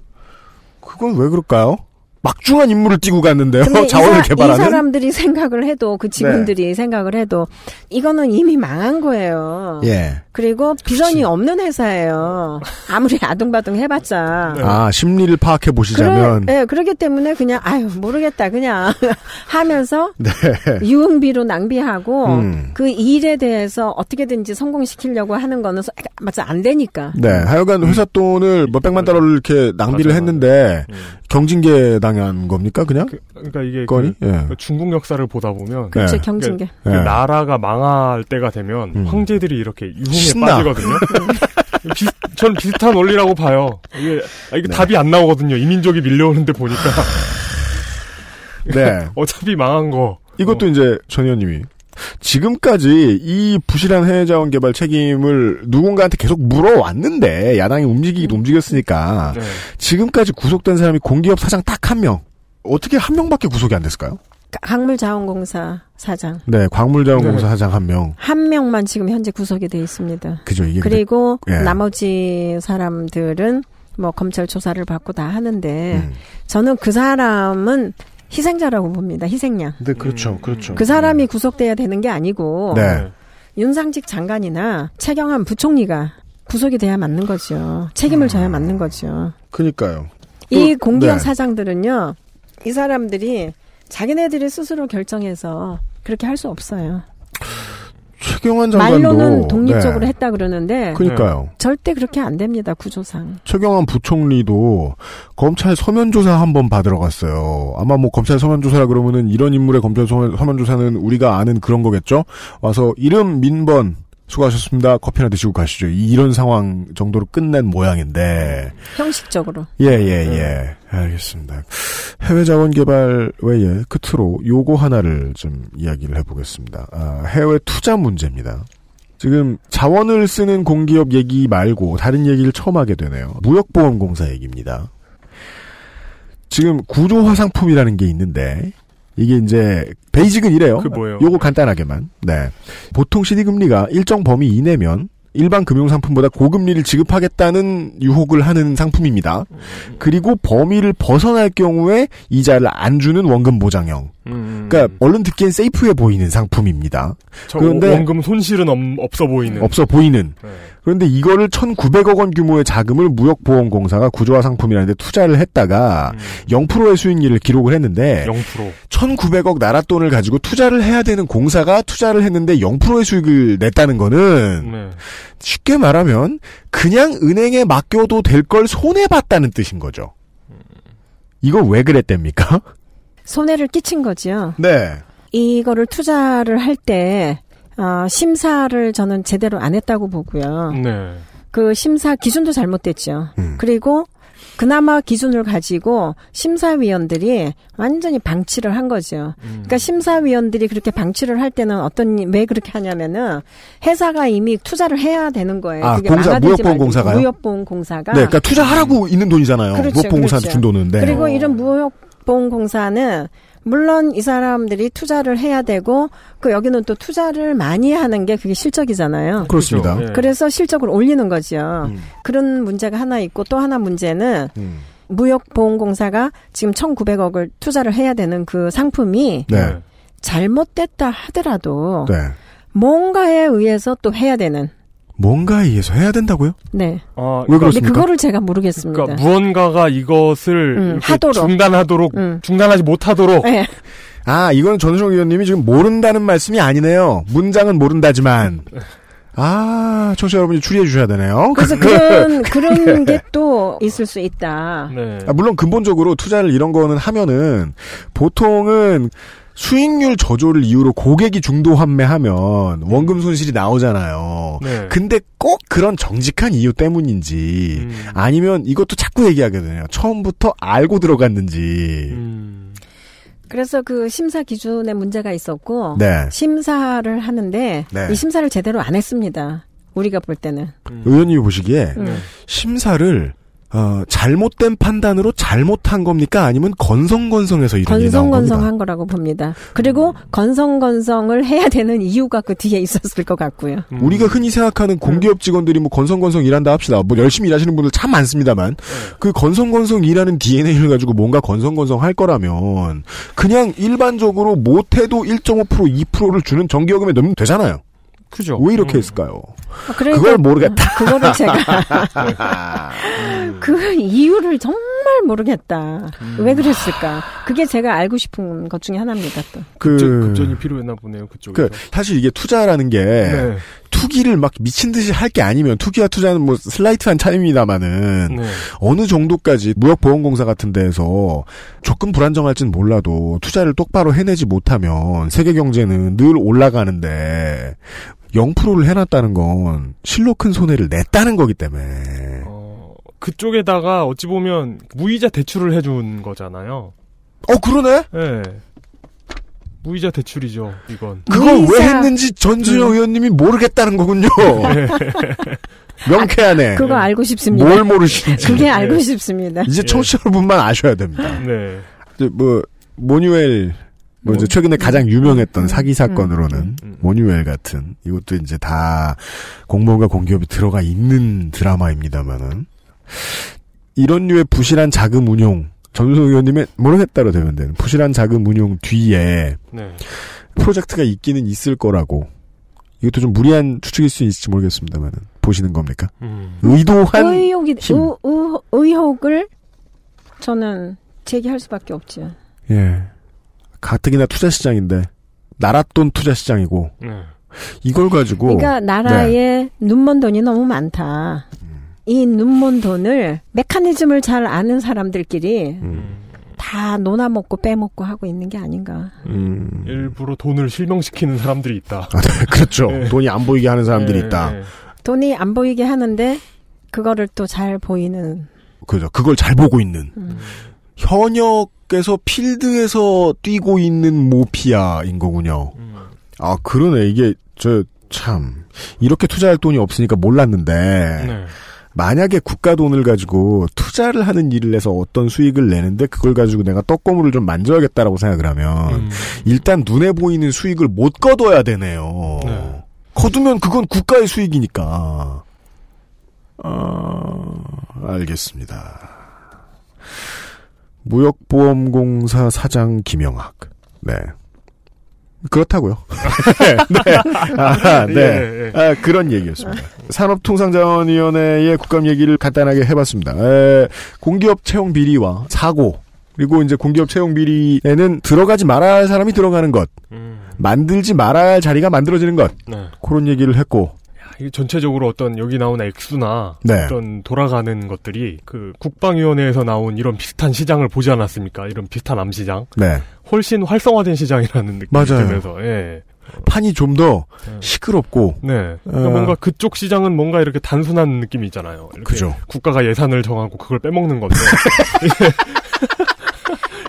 그건 왜 그럴까요? 막중한 임무를 띄고 갔는데요. 자원을 사, 개발하는. 이 사람들이 생각을 해도 그 직원들이 네. 생각을 해도 이거는 이미 망한 거예요. 예. 그리고 비전이 그치. 없는 회사예요. 아무리 아둥바둥 해봤자. 아 심리를 파악해 보시자면. 예, 그러 네, 그렇기 때문에 그냥 아유 모르겠다 그냥 하면서 네. 유흥비로 낭비하고 음. 그 일에 대해서 어떻게든지 성공시키려고 하는 거는 맞아 안 되니까. 네, 하여간 회사 돈을 몇 뭐 백만 음. 달러를 이렇게 낭비를 맞아, 했는데. 맞아. 음. 경징계 당한 겁니까 그냥? 그, 러니까 이게 그, 예. 그 중국 역사를 보다 보면 그렇 예. 경징계 예. 그, 예. 나라가 망할 때가 되면 음. 황제들이 이렇게 유흥에 신나. 빠지거든요. 비, 전 비슷한 원리라고 봐요. 이게, 아, 이게 네. 답이 안 나오거든요. 이민족이 밀려오는데 보니까. 네. 어차피 망한 거. 이것도 어. 이제 전 의원님이 지금까지 이 부실한 해외자원 개발 책임을 누군가한테 계속 물어왔는데 야당이 움직이기도 음. 움직였으니까 네. 지금까지 구속된 사람이 공기업 사장 딱 한 명. 어떻게 한 명밖에 구속이 안 됐을까요? 광물자원공사 사장. 네, 광물자원공사 네. 사장 한 명. 한 명만 지금 현재 구속이 돼 있습니다. 그죠, 이게. 그리고 근데, 예. 나머지 사람들은 뭐 검찰 조사를 받고 다 하는데 음. 저는 그 사람은 희생자라고 봅니다. 희생양. 네, 그렇죠. 음. 그렇죠. 그 사람이 구속돼야 되는 게 아니고 네. 윤상직 장관이나 최경환 부총리가 구속이 돼야 맞는 거죠. 책임을 져야 맞는 거죠. 그니까요. 이 공기업 네. 사장들은요, 이 사람들이 자기네들이 스스로 결정해서 그렇게 할 수 없어요. 최경환 장관도 말로는 네. 독립적으로 네. 했다 그러는데 그러니까요. 음, 절대 그렇게 안 됩니다 구조상. 최경환 부총리도 검찰 서면 조사 한번 받으러 갔어요. 아마 뭐 검찰 서면 조사라 그러면은 이런 인물의 검찰 서면 조사는 우리가 아는 그런 거겠죠. 와서 이름 민번 수고하셨습니다. 커피나 드시고 가시죠. 이런 상황 정도로 끝낸 모양인데. 형식적으로. 예, 예, 예. 알겠습니다. 해외 자원 개발 외에 끝으로 요거 하나를 좀 이야기를 해보겠습니다. 아, 해외 투자 문제입니다. 지금 자원을 쓰는 공기업 얘기 말고 다른 얘기를 처음 하게 되네요. 무역보험공사 얘기입니다. 지금 구조 화상품이라는 게 있는데 이게 이제 베이직은 이래요. 그 뭐예요? 요거 간단하게만. 네. 보통 CD 금리가 일정 범위 이내면 일반 금융 상품보다 고금리를 지급하겠다는 유혹을 하는 상품입니다. 그리고 범위를 벗어날 경우에 이자를 안 주는 원금 보장형. 음. 그러니까 얼른 듣기엔 세이프해 보이는 상품입니다. 그런데 원금 손실은 없, 어 보이는. 없어 보이는. 네. 그런데 이거를 1,900억 원 규모의 자금을 무역보험공사가 구조화 상품이라는 데 투자를 했다가 음. 0%의 수익률을 기록을 했는데 0%. 1,900억 나라 돈을 가지고 투자를 해야 되는 공사가 투자를 했는데 0%의 수익을 냈다는 거는 네. 쉽게 말하면 그냥 은행에 맡겨도 될 걸 손해 봤다는 뜻인 거죠. 음. 이거 왜 그랬답니까? 손해를 끼친 거지요. 네. 이거를 투자를 할때 어, 심사를 저는 제대로 안 했다고 보고요. 네. 그 심사 기준도 잘못됐죠. 음. 그리고 그나마 기준을 가지고 심사위원들이 완전히 방치를 한 거죠. 그러니까 음. 그러니까 심사위원들이 그렇게 방치를 할 때는 어떤 왜 그렇게 하냐면은 회사가 이미 투자를 해야 되는 거예요. 아, 공사 무역보험 공사가 무역보험 공사가 네, 그러니까 투자하라고 음. 있는 돈이잖아요. 그렇죠, 무역보험 공사한테 그렇죠. 준 돈은. 네. 그리고 이런 무역 보험공사는 물론 이 사람들이 투자를 해야 되고 그 여기는 또 투자를 많이 하는 게 그게 실적이잖아요. 그렇죠. 그렇습니다. 네. 그래서 실적을 올리는 거지요. 음. 그런 문제가 하나 있고 또 하나 문제는 음. 무역보험공사가 지금 1,900억을 투자를 해야 되는 그 상품이 네. 네. 잘못됐다 하더라도 네. 뭔가에 의해서 또 해야 되는 뭔가에 의해서 해야 된다고요? 네. 어, 아, 왜 그렇습니까? 그거를 제가 모르겠습니다. 그러니까 무언가가 이것을 음, 하도록 중단하도록 음. 중단하지 못하도록. 네. 아 이거는 전수정 의원님이 지금 모른다는 말씀이 아니네요. 문장은 모른다지만. 아, 청취자 여러분이 추리해 주셔야 되네요. 그래서 그런, 그런 네. 게또 있을 수 있다. 네. 아, 물론 근본적으로 투자를 이런 거는 하면은 보통은 수익률 저조를 이유로 고객이 중도 환매하면 음. 원금 손실이 나오잖아요. 네. 근데 꼭 그런 정직한 이유 때문인지 음. 아니면 이것도 자꾸 얘기하거든요. 처음부터 알고 들어갔는지. 음. 그래서 그 심사 기준에 문제가 있었고 네. 심사를 하는데 네. 이 심사를 제대로 안 했습니다. 우리가 볼 때는 음. 의원님이 보시기에 음. 네. 심사를 어, 잘못된 판단으로 잘못한 겁니까? 아니면 건성건성해서 이런 건성건성한 거라고 봅니다. 그리고 건성건성을 해야 되는 이유가 그 뒤에 있었을 것 같고요. 음. 우리가 흔히 생각하는 공기업 직원들이 뭐 건성건성 일한다 합시다. 뭐 열심히 일하시는 분들 참 많습니다만 네. 그 건성건성 일하는 DNA를 가지고 뭔가 건성건성 할 거라면 그냥 일반적으로 못해도 1.5% 2%를 주는 정기요금에 넣으면 되잖아요. 그죠. 왜 이렇게 음. 했을까요? 아, 그러니까, 그걸 모르겠다. 음, 그거를 제가 그 이유를 정말 모르겠다. 음. 왜 그랬을까? 그게 제가 알고 싶은 것 중에 하나입니다. 또. 그 급전, 이 필요했나 보네요. 그쪽. 그 사실 이게 투자라는 게 네. 투기를 막 미친 듯이 할 게 아니면 투기와 투자는 뭐 슬라이트한 차이입니다만은 네. 어느 정도까지 무역보험공사 같은 데에서 조금 불안정할진 몰라도 투자를 똑바로 해내지 못하면 세계 경제는 늘 올라가는데 0%를 해놨다는 건 실로 큰 손해를 냈다는 거기 때문에. 어, 그쪽에다가 어찌 보면 무이자 대출을 해준 거잖아요. 어, 그러네? 네. 무이자 대출이죠, 이건. 그걸 무이자. 왜 했는지 전준영 음. 의원님이 모르겠다는 거군요. 네. 명쾌하네. 아, 그거 알고 싶습니다. 뭘 모르시는지. 그게 알고 네. 싶습니다. 이제 청취자분만 아셔야 됩니다. 네. 뭐, 모뉴엘 뭐 이제 최근에 가장 유명했던 사기 음, 음, 사건으로는 음, 모뉴웰 같은 이것도 이제 다 공무원과 공기업이 들어가 있는 드라마입니다만은 이런 류의 부실한 자금 운용 전수석 의원님의 모르겠다로 되면 되는 부실한 자금 운용 뒤에 네. 프로젝트가 있기는 있을 거라고 이것도 좀 무리한 추측일 수 있을지 모르겠습니다만 보시는 겁니까? 음. 의도한 의혹이 의, 의, 의혹을 저는 제기할 수밖에 없죠. 예. 가뜩이나 투자 시장인데 나랏돈 투자 시장이고 네. 이걸 가지고 그러니까 나라에 네. 눈먼 돈이 너무 많다. 음. 이 눈먼 돈을 메커니즘을 잘 아는 사람들끼리 음. 다 논아먹고 빼먹고 하고 있는 게 아닌가. 음. 일부러 돈을 실명시키는 사람들이 있다. 아, 네, 그렇죠. 네. 돈이 안 보이게 하는 사람들이 네, 있다. 네. 돈이 안 보이게 하는데 그거를 또 잘 보이는. 그죠. 그걸 잘 보고 있는. 음. 현역에서 필드에서 뛰고 있는 모피아인 거군요. 음. 아 그러네 이게 저 참 이렇게 투자할 돈이 없으니까 몰랐는데 네. 만약에 국가 돈을 가지고 투자를 하는 일을 해서 어떤 수익을 내는데 그걸 가지고 내가 떡고물을 좀 만져야겠다라고 생각을 하면 음. 일단 눈에 보이는 수익을 못 거둬야 되네요. 네. 거두면 그건 국가의 수익이니까. 어, 알겠습니다. 무역보험공사 사장 김영학. 네. 그렇다고요. 네. 아, 네. 예, 예. 아, 그런 얘기였습니다. 산업통상자원위원회의 국감 얘기를 간단하게 해봤습니다. 에, 공기업 채용 비리와 사고 그리고 이제 공기업 채용 비리에는 들어가지 말아야 할 사람이 들어가는 것, 음. 만들지 말아야 할 자리가 만들어지는 것 네. 그런 얘기를 했고 전체적으로 어떤 여기 나온 액수나 네. 어떤 돌아가는 것들이 그 국방위원회에서 나온 이런 비슷한 시장을 보지 않았습니까? 이런 비슷한 암시장. 네. 훨씬 활성화된 시장이라는 느낌이 들면서. 예. 판이 좀더 네. 시끄럽고. 네. 그러니까 어... 뭔가 그쪽 시장은 뭔가 이렇게 단순한 느낌이 있잖아요. 그죠. 국가가 예산을 정하고 그걸 빼먹는 건데.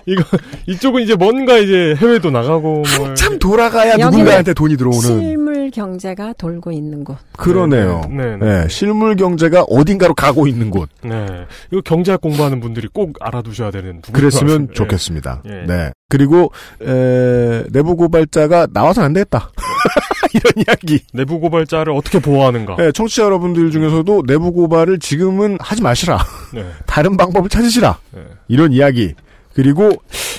이거 이쪽은 이제 뭔가 이제 해외도 나가고 한참 뭘. 돌아가야 누군가한테 돈이 들어오는 실물 경제가 돌고 있는 곳. 그러네요. 네, 네, 네. 네, 실물 경제가 어딘가로 가고 있는 곳. 네, 이거 경제학 공부하는 분들이 꼭 알아두셔야 되는. 그랬으면 좋겠습니다. 예. 예. 네. 그리고 에, 내부 고발자가 나와서 안 되겠다. 이런 이야기. 내부 고발자를 어떻게 보호하는가. 네, 청취자 여러분들 중에서도 내부 고발을 지금은 하지 마시라. 네. 다른 방법을 찾으시라. 네. 이런 이야기. 그리고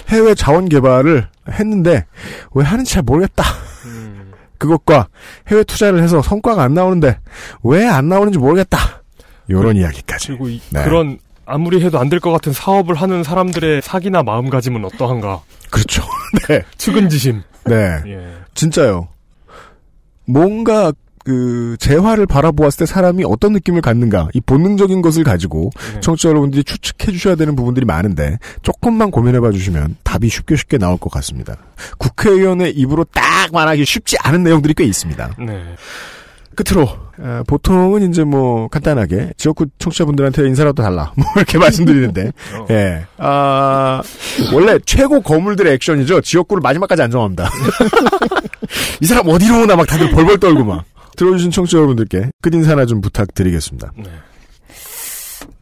해외 자원 개발을 했는데 왜 하는지 잘 모르겠다. 음. 그것과 해외 투자를 해서 성과가 안 나오는데 왜 안 나오는지 모르겠다. 이런 그 이야기까지. 그리고 이, 네. 그런 아무리 해도 안 될 것 같은 사업을 하는 사람들의 사기나 마음가짐은 어떠한가? 그렇죠. 네. 측은지심. 네. 예. 진짜요. 뭔가 그 재화를 바라보았을 때 사람이 어떤 느낌을 갖는가 이 본능적인 것을 가지고 네. 청취자 여러분들이 추측해 주셔야 되는 부분들이 많은데 조금만 고민해 봐 주시면 답이 쉽게 쉽게 나올 것 같습니다. 국회의원의 입으로 딱 말하기 쉽지 않은 내용들이 꽤 있습니다. 네. 끝으로 어, 보통은 이제 뭐 간단하게 지역구 청취자분들한테 인사라도 달라 뭐 이렇게 말씀드리는데 어. 예. 아 원래 최고 거물들의 액션이죠 지역구를 마지막까지 안 정합니다 이 사람 어디로 오나 막 다들 벌벌 떨고 막 들어주신 청취자 여러분들께 끝인사나 좀 부탁드리겠습니다. 네.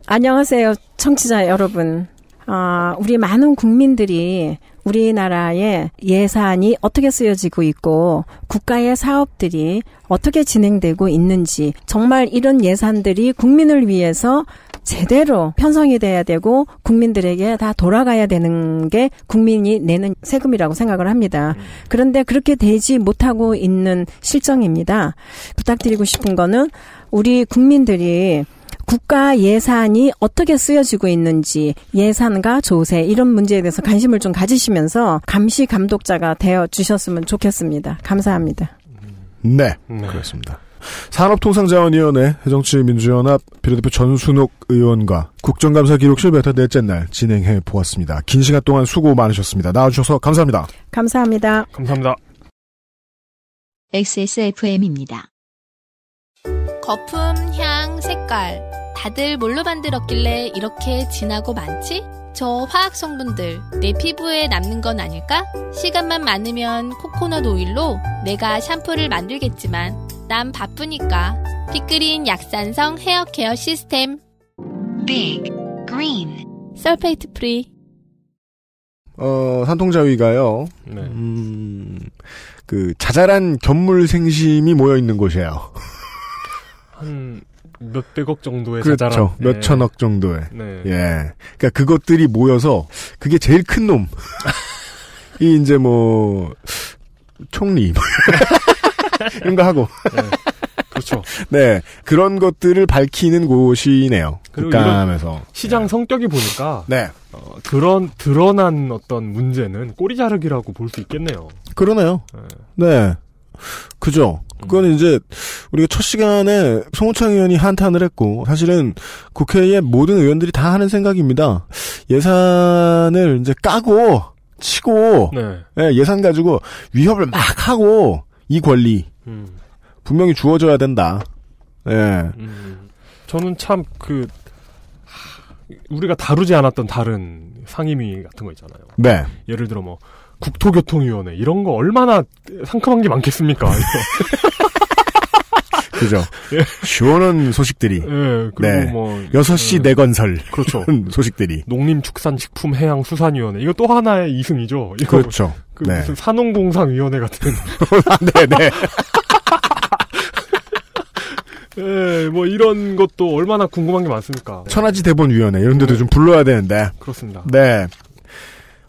안녕하세요, 청취자 여러분. 아, 우리 많은 국민들이 우리나라의 예산이 어떻게 쓰여지고 있고 국가의 사업들이 어떻게 진행되고 있는지 정말 이런 예산들이 국민을 위해서 제대로 편성이 돼야 되고 국민들에게 다 돌아가야 되는 게 국민이 내는 세금이라고 생각을 합니다. 그런데 그렇게 되지 못하고 있는 실정입니다. 부탁드리고 싶은 거는 우리 국민들이 국가 예산이 어떻게 쓰여지고 있는지 예산과 조세 이런 문제에 대해서 관심을 좀 가지시면서 감시 감독자가 되어 주셨으면 좋겠습니다. 감사합니다. 네, 네. 그렇습니다. 산업통상자원위원회 해정치민주연합 비례대표 전순옥 의원과 국정감사 기록실 메타 넷째 날 진행해 보았습니다. 긴 시간 동안 수고 많으셨습니다. 나와주셔서 감사합니다. 감사합니다. 감사합니다. XSFM입니다. 거품, 향, 색깔. 다들 뭘로 만들었길래 이렇게 진하고 많지? 저 화학 성분들 내 피부에 남는 건 아닐까? 시간만 많으면 코코넛 오일로 내가 샴푸를 만들겠지만 난 바쁘니까. 피크린 약산성 헤어 케어 시스템. Big 설페이트 프리. 어, 산통자위가요. 네. 음, 그 자잘한 견물 생심이 모여 있는 곳이에요. 한 몇백억 정도의 그렇죠. 자잘한 네. 몇 천억 정도의. 네. 예. 그러니까 그것들이 모여서 그게 제일 큰 놈. 이 이제 뭐 총리 이런 거 하고. 네. 그렇죠. 네. 그런 것들을 밝히는 곳이네요. 그감에서 시장 네. 성격이 보니까. 네. 어, 그런, 드러난 어떤 문제는 꼬리 자르기라고 볼 수 있겠네요. 그러네요. 네. 네. 그죠. 그건 음. 이제 우리가 첫 시간에 송우창 의원이 한탄을 했고 사실은 국회의 모든 의원들이 다 하는 생각입니다. 예산을 이제 까고 치고 네. 예, 예산 가지고 위협을 막 하고 이 권리 음. 분명히 주어져야 된다. 예. 음. 저는 참 그 우리가 다루지 않았던 다른 상임위 같은 거 있잖아요. 네. 예를 들어 뭐 국토교통위원회 이런 거 얼마나 상큼한 게 많겠습니까? 그죠. 예. 시원한 소식들이. 예, 그리고 네. 뭐. 6시 예. 내건설. 그렇죠. 소식들이. 농림축산식품해양수산위원회. 이거 또 하나의 이승이죠. 그렇죠. 그 네. 무슨 산업공상위원회 같은. 네네. 네. 예, 뭐 이런 것도 얼마나 궁금한 게 많습니까. 천하지 대본위원회 이런 데도 네. 좀 불러야 되는데. 그렇습니다. 네.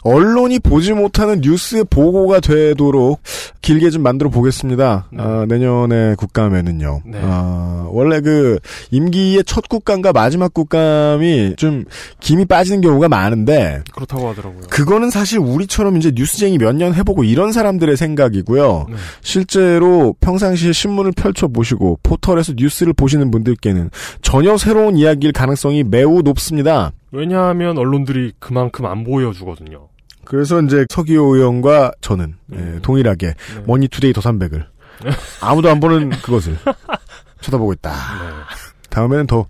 언론이 보지 못하는 뉴스의 보고가 되도록 길게 좀 만들어 보겠습니다. 네. 아, 내년에 국감에는요. 네. 아, 원래 그 임기의 첫 국감과 마지막 국감이 좀 김이 빠지는 경우가 많은데 그렇다고 하더라고요. 그거는 사실 우리처럼 이제 뉴스쟁이 몇 년 해보고 이런 사람들의 생각이고요. 네. 실제로 평상시에 신문을 펼쳐 보시고 포털에서 뉴스를 보시는 분들께는 전혀 새로운 이야기일 가능성이 매우 높습니다. 왜냐하면 언론들이 그만큼 안 보여주거든요. 그래서 이제 서기호 의원과 저는 예, 음. 예, 동일하게 네. 머니투데이 더3백을 아무도 안 보는 그것을 쳐다보고 있다. 네. 다음에는 더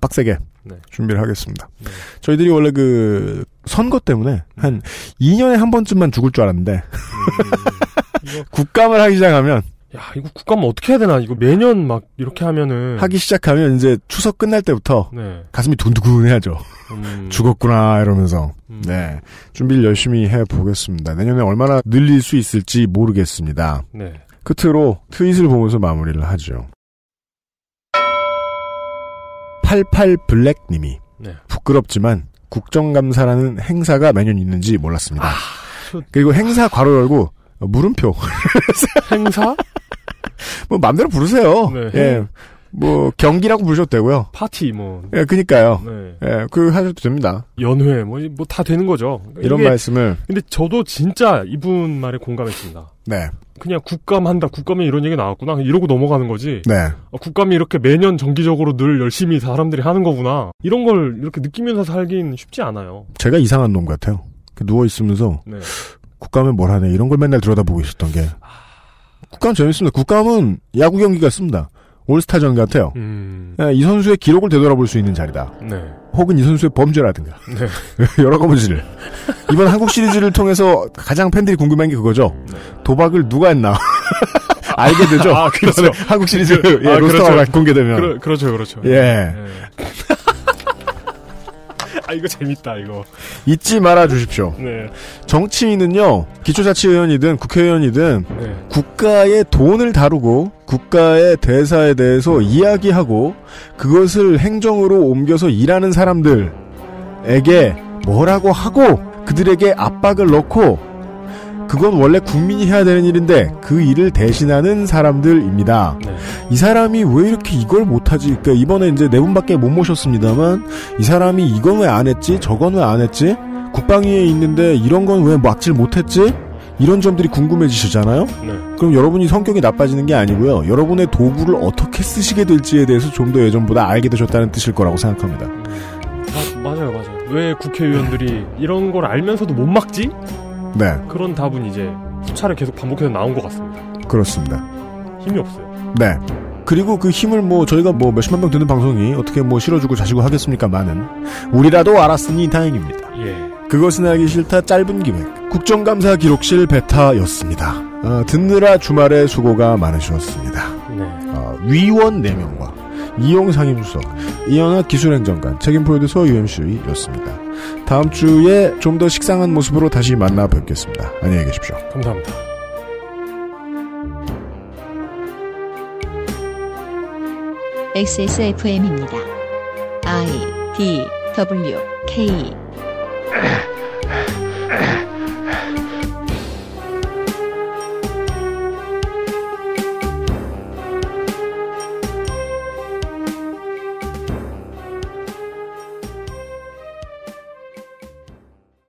빡세게 네. 준비를 하겠습니다. 네. 저희들이 원래 그 선거 때문에 음. 한 2년에 한 번쯤만 죽을 줄 알았는데 음, 국감을 하기 시작하면 야, 이거 국감은 어떻게 해야 되나? 이거 매년 막 이렇게 하면은 하기 시작하면 이제 추석 끝날 때부터 네. 가슴이 둔두근해야죠. 음... 죽었구나 이러면서 음... 네 준비를 열심히 해 보겠습니다. 내년에 얼마나 늘릴 수 있을지 모르겠습니다. 네. 끝으로 트윗을 보면서 마무리를 하죠. 88 블랙님이 네. 부끄럽지만 국정감사라는 행사가 매년 있는지 몰랐습니다. 아, 저... 그리고 행사 괄호 열고 물음표 행사 뭐 맘대로 부르세요. 네. 예. 뭐 경기라고 부르셔도 되고요. 파티 뭐. 예, 그니까요. 네. 예, 그 하셔도 됩니다. 연회 뭐뭐 다 되는 거죠. 이런 이게, 말씀을. 근데 저도 진짜 이분 말에 공감했습니다. 네. 그냥 국감한다. 국감에 이런 얘기 나왔구나. 이러고 넘어가는 거지. 네. 아, 국감이 이렇게 매년 정기적으로 늘 열심히 사람들이 하는 거구나. 이런 걸 이렇게 느끼면서 살긴 쉽지 않아요. 제가 이상한 놈 같아요. 누워 있으면서 네. 국감에 뭘 하네 이런 걸 맨날 들여다보고 있었던 게. 아... 국감 재밌습니다. 국감은 야구 경기가 습니다 올스타전 같아요. 음. 예, 이 선수의 기록을 되돌아볼 수 있는 자리다. 네. 혹은 이 선수의 범죄라든가 네. 여러 가지를 이번 한국 시리즈를 통해서 가장 팬들이 궁금한 게 그거죠. 음, 네. 도박을 누가 했나 알게 되죠. 아, 그렇죠. 한국 시리즈 예, 아, 로스터가 그렇죠. 공개되면 그러, 그렇죠, 그렇죠. 예. 네. 아 이거 재밌다 이거 잊지 말아 주십시오. 네. 정치인은요 기초자치의원이든 국회의원이든 네. 국가의 돈을 다루고 국가의 대사에 대해서 이야기하고 그것을 행정으로 옮겨서 일하는 사람들에게 뭐라고 하고 그들에게 압박을 넣고 그건 원래 국민이 해야 되는 일인데 그 일을 대신하는 사람들입니다. 네. 이 사람이 왜 이렇게 이걸 못하지? 그러니까 이번에 이제 네 분밖에 못 모셨습니다만 이 사람이 이건 왜 안 했지? 저건 왜 안 했지? 국방위에 있는데 이런 건 왜 막질 못했지? 이런 점들이 궁금해지시잖아요? 네. 그럼 여러분이 성격이 나빠지는 게 아니고요. 여러분의 도구를 어떻게 쓰시게 될지에 대해서 좀 더 예전보다 알게 되셨다는 뜻일 거라고 생각합니다. 아, 맞아요, 맞아요. 왜 국회의원들이 이런 걸 알면서도 못 막지? 네. 그런 답은 이제 수차례 계속 반복해서 나온 것 같습니다. 그렇습니다. 힘이 없어요. 네. 그리고 그 힘을 뭐 저희가 뭐 몇십만 명 듣는 방송이 어떻게 뭐 실어주고 자시고 하겠습니까많은 우리라도 알았으니 다행입니다. 예. 그것은 알기 싫다 짧은 기획 국정감사 기록실 베타였습니다. 어, 듣느라 주말에 수고가 많으셨습니다. 네. 어, 위원 4명과 이용상임수석, 이현아 기술행정관, 책임 프로듀서 UMC였습니다. 다음 주에 좀 더 식상한 모습으로 다시 만나 뵙겠습니다. 안녕히 계십시오. 감사합니다. XSFM입니다. I D W K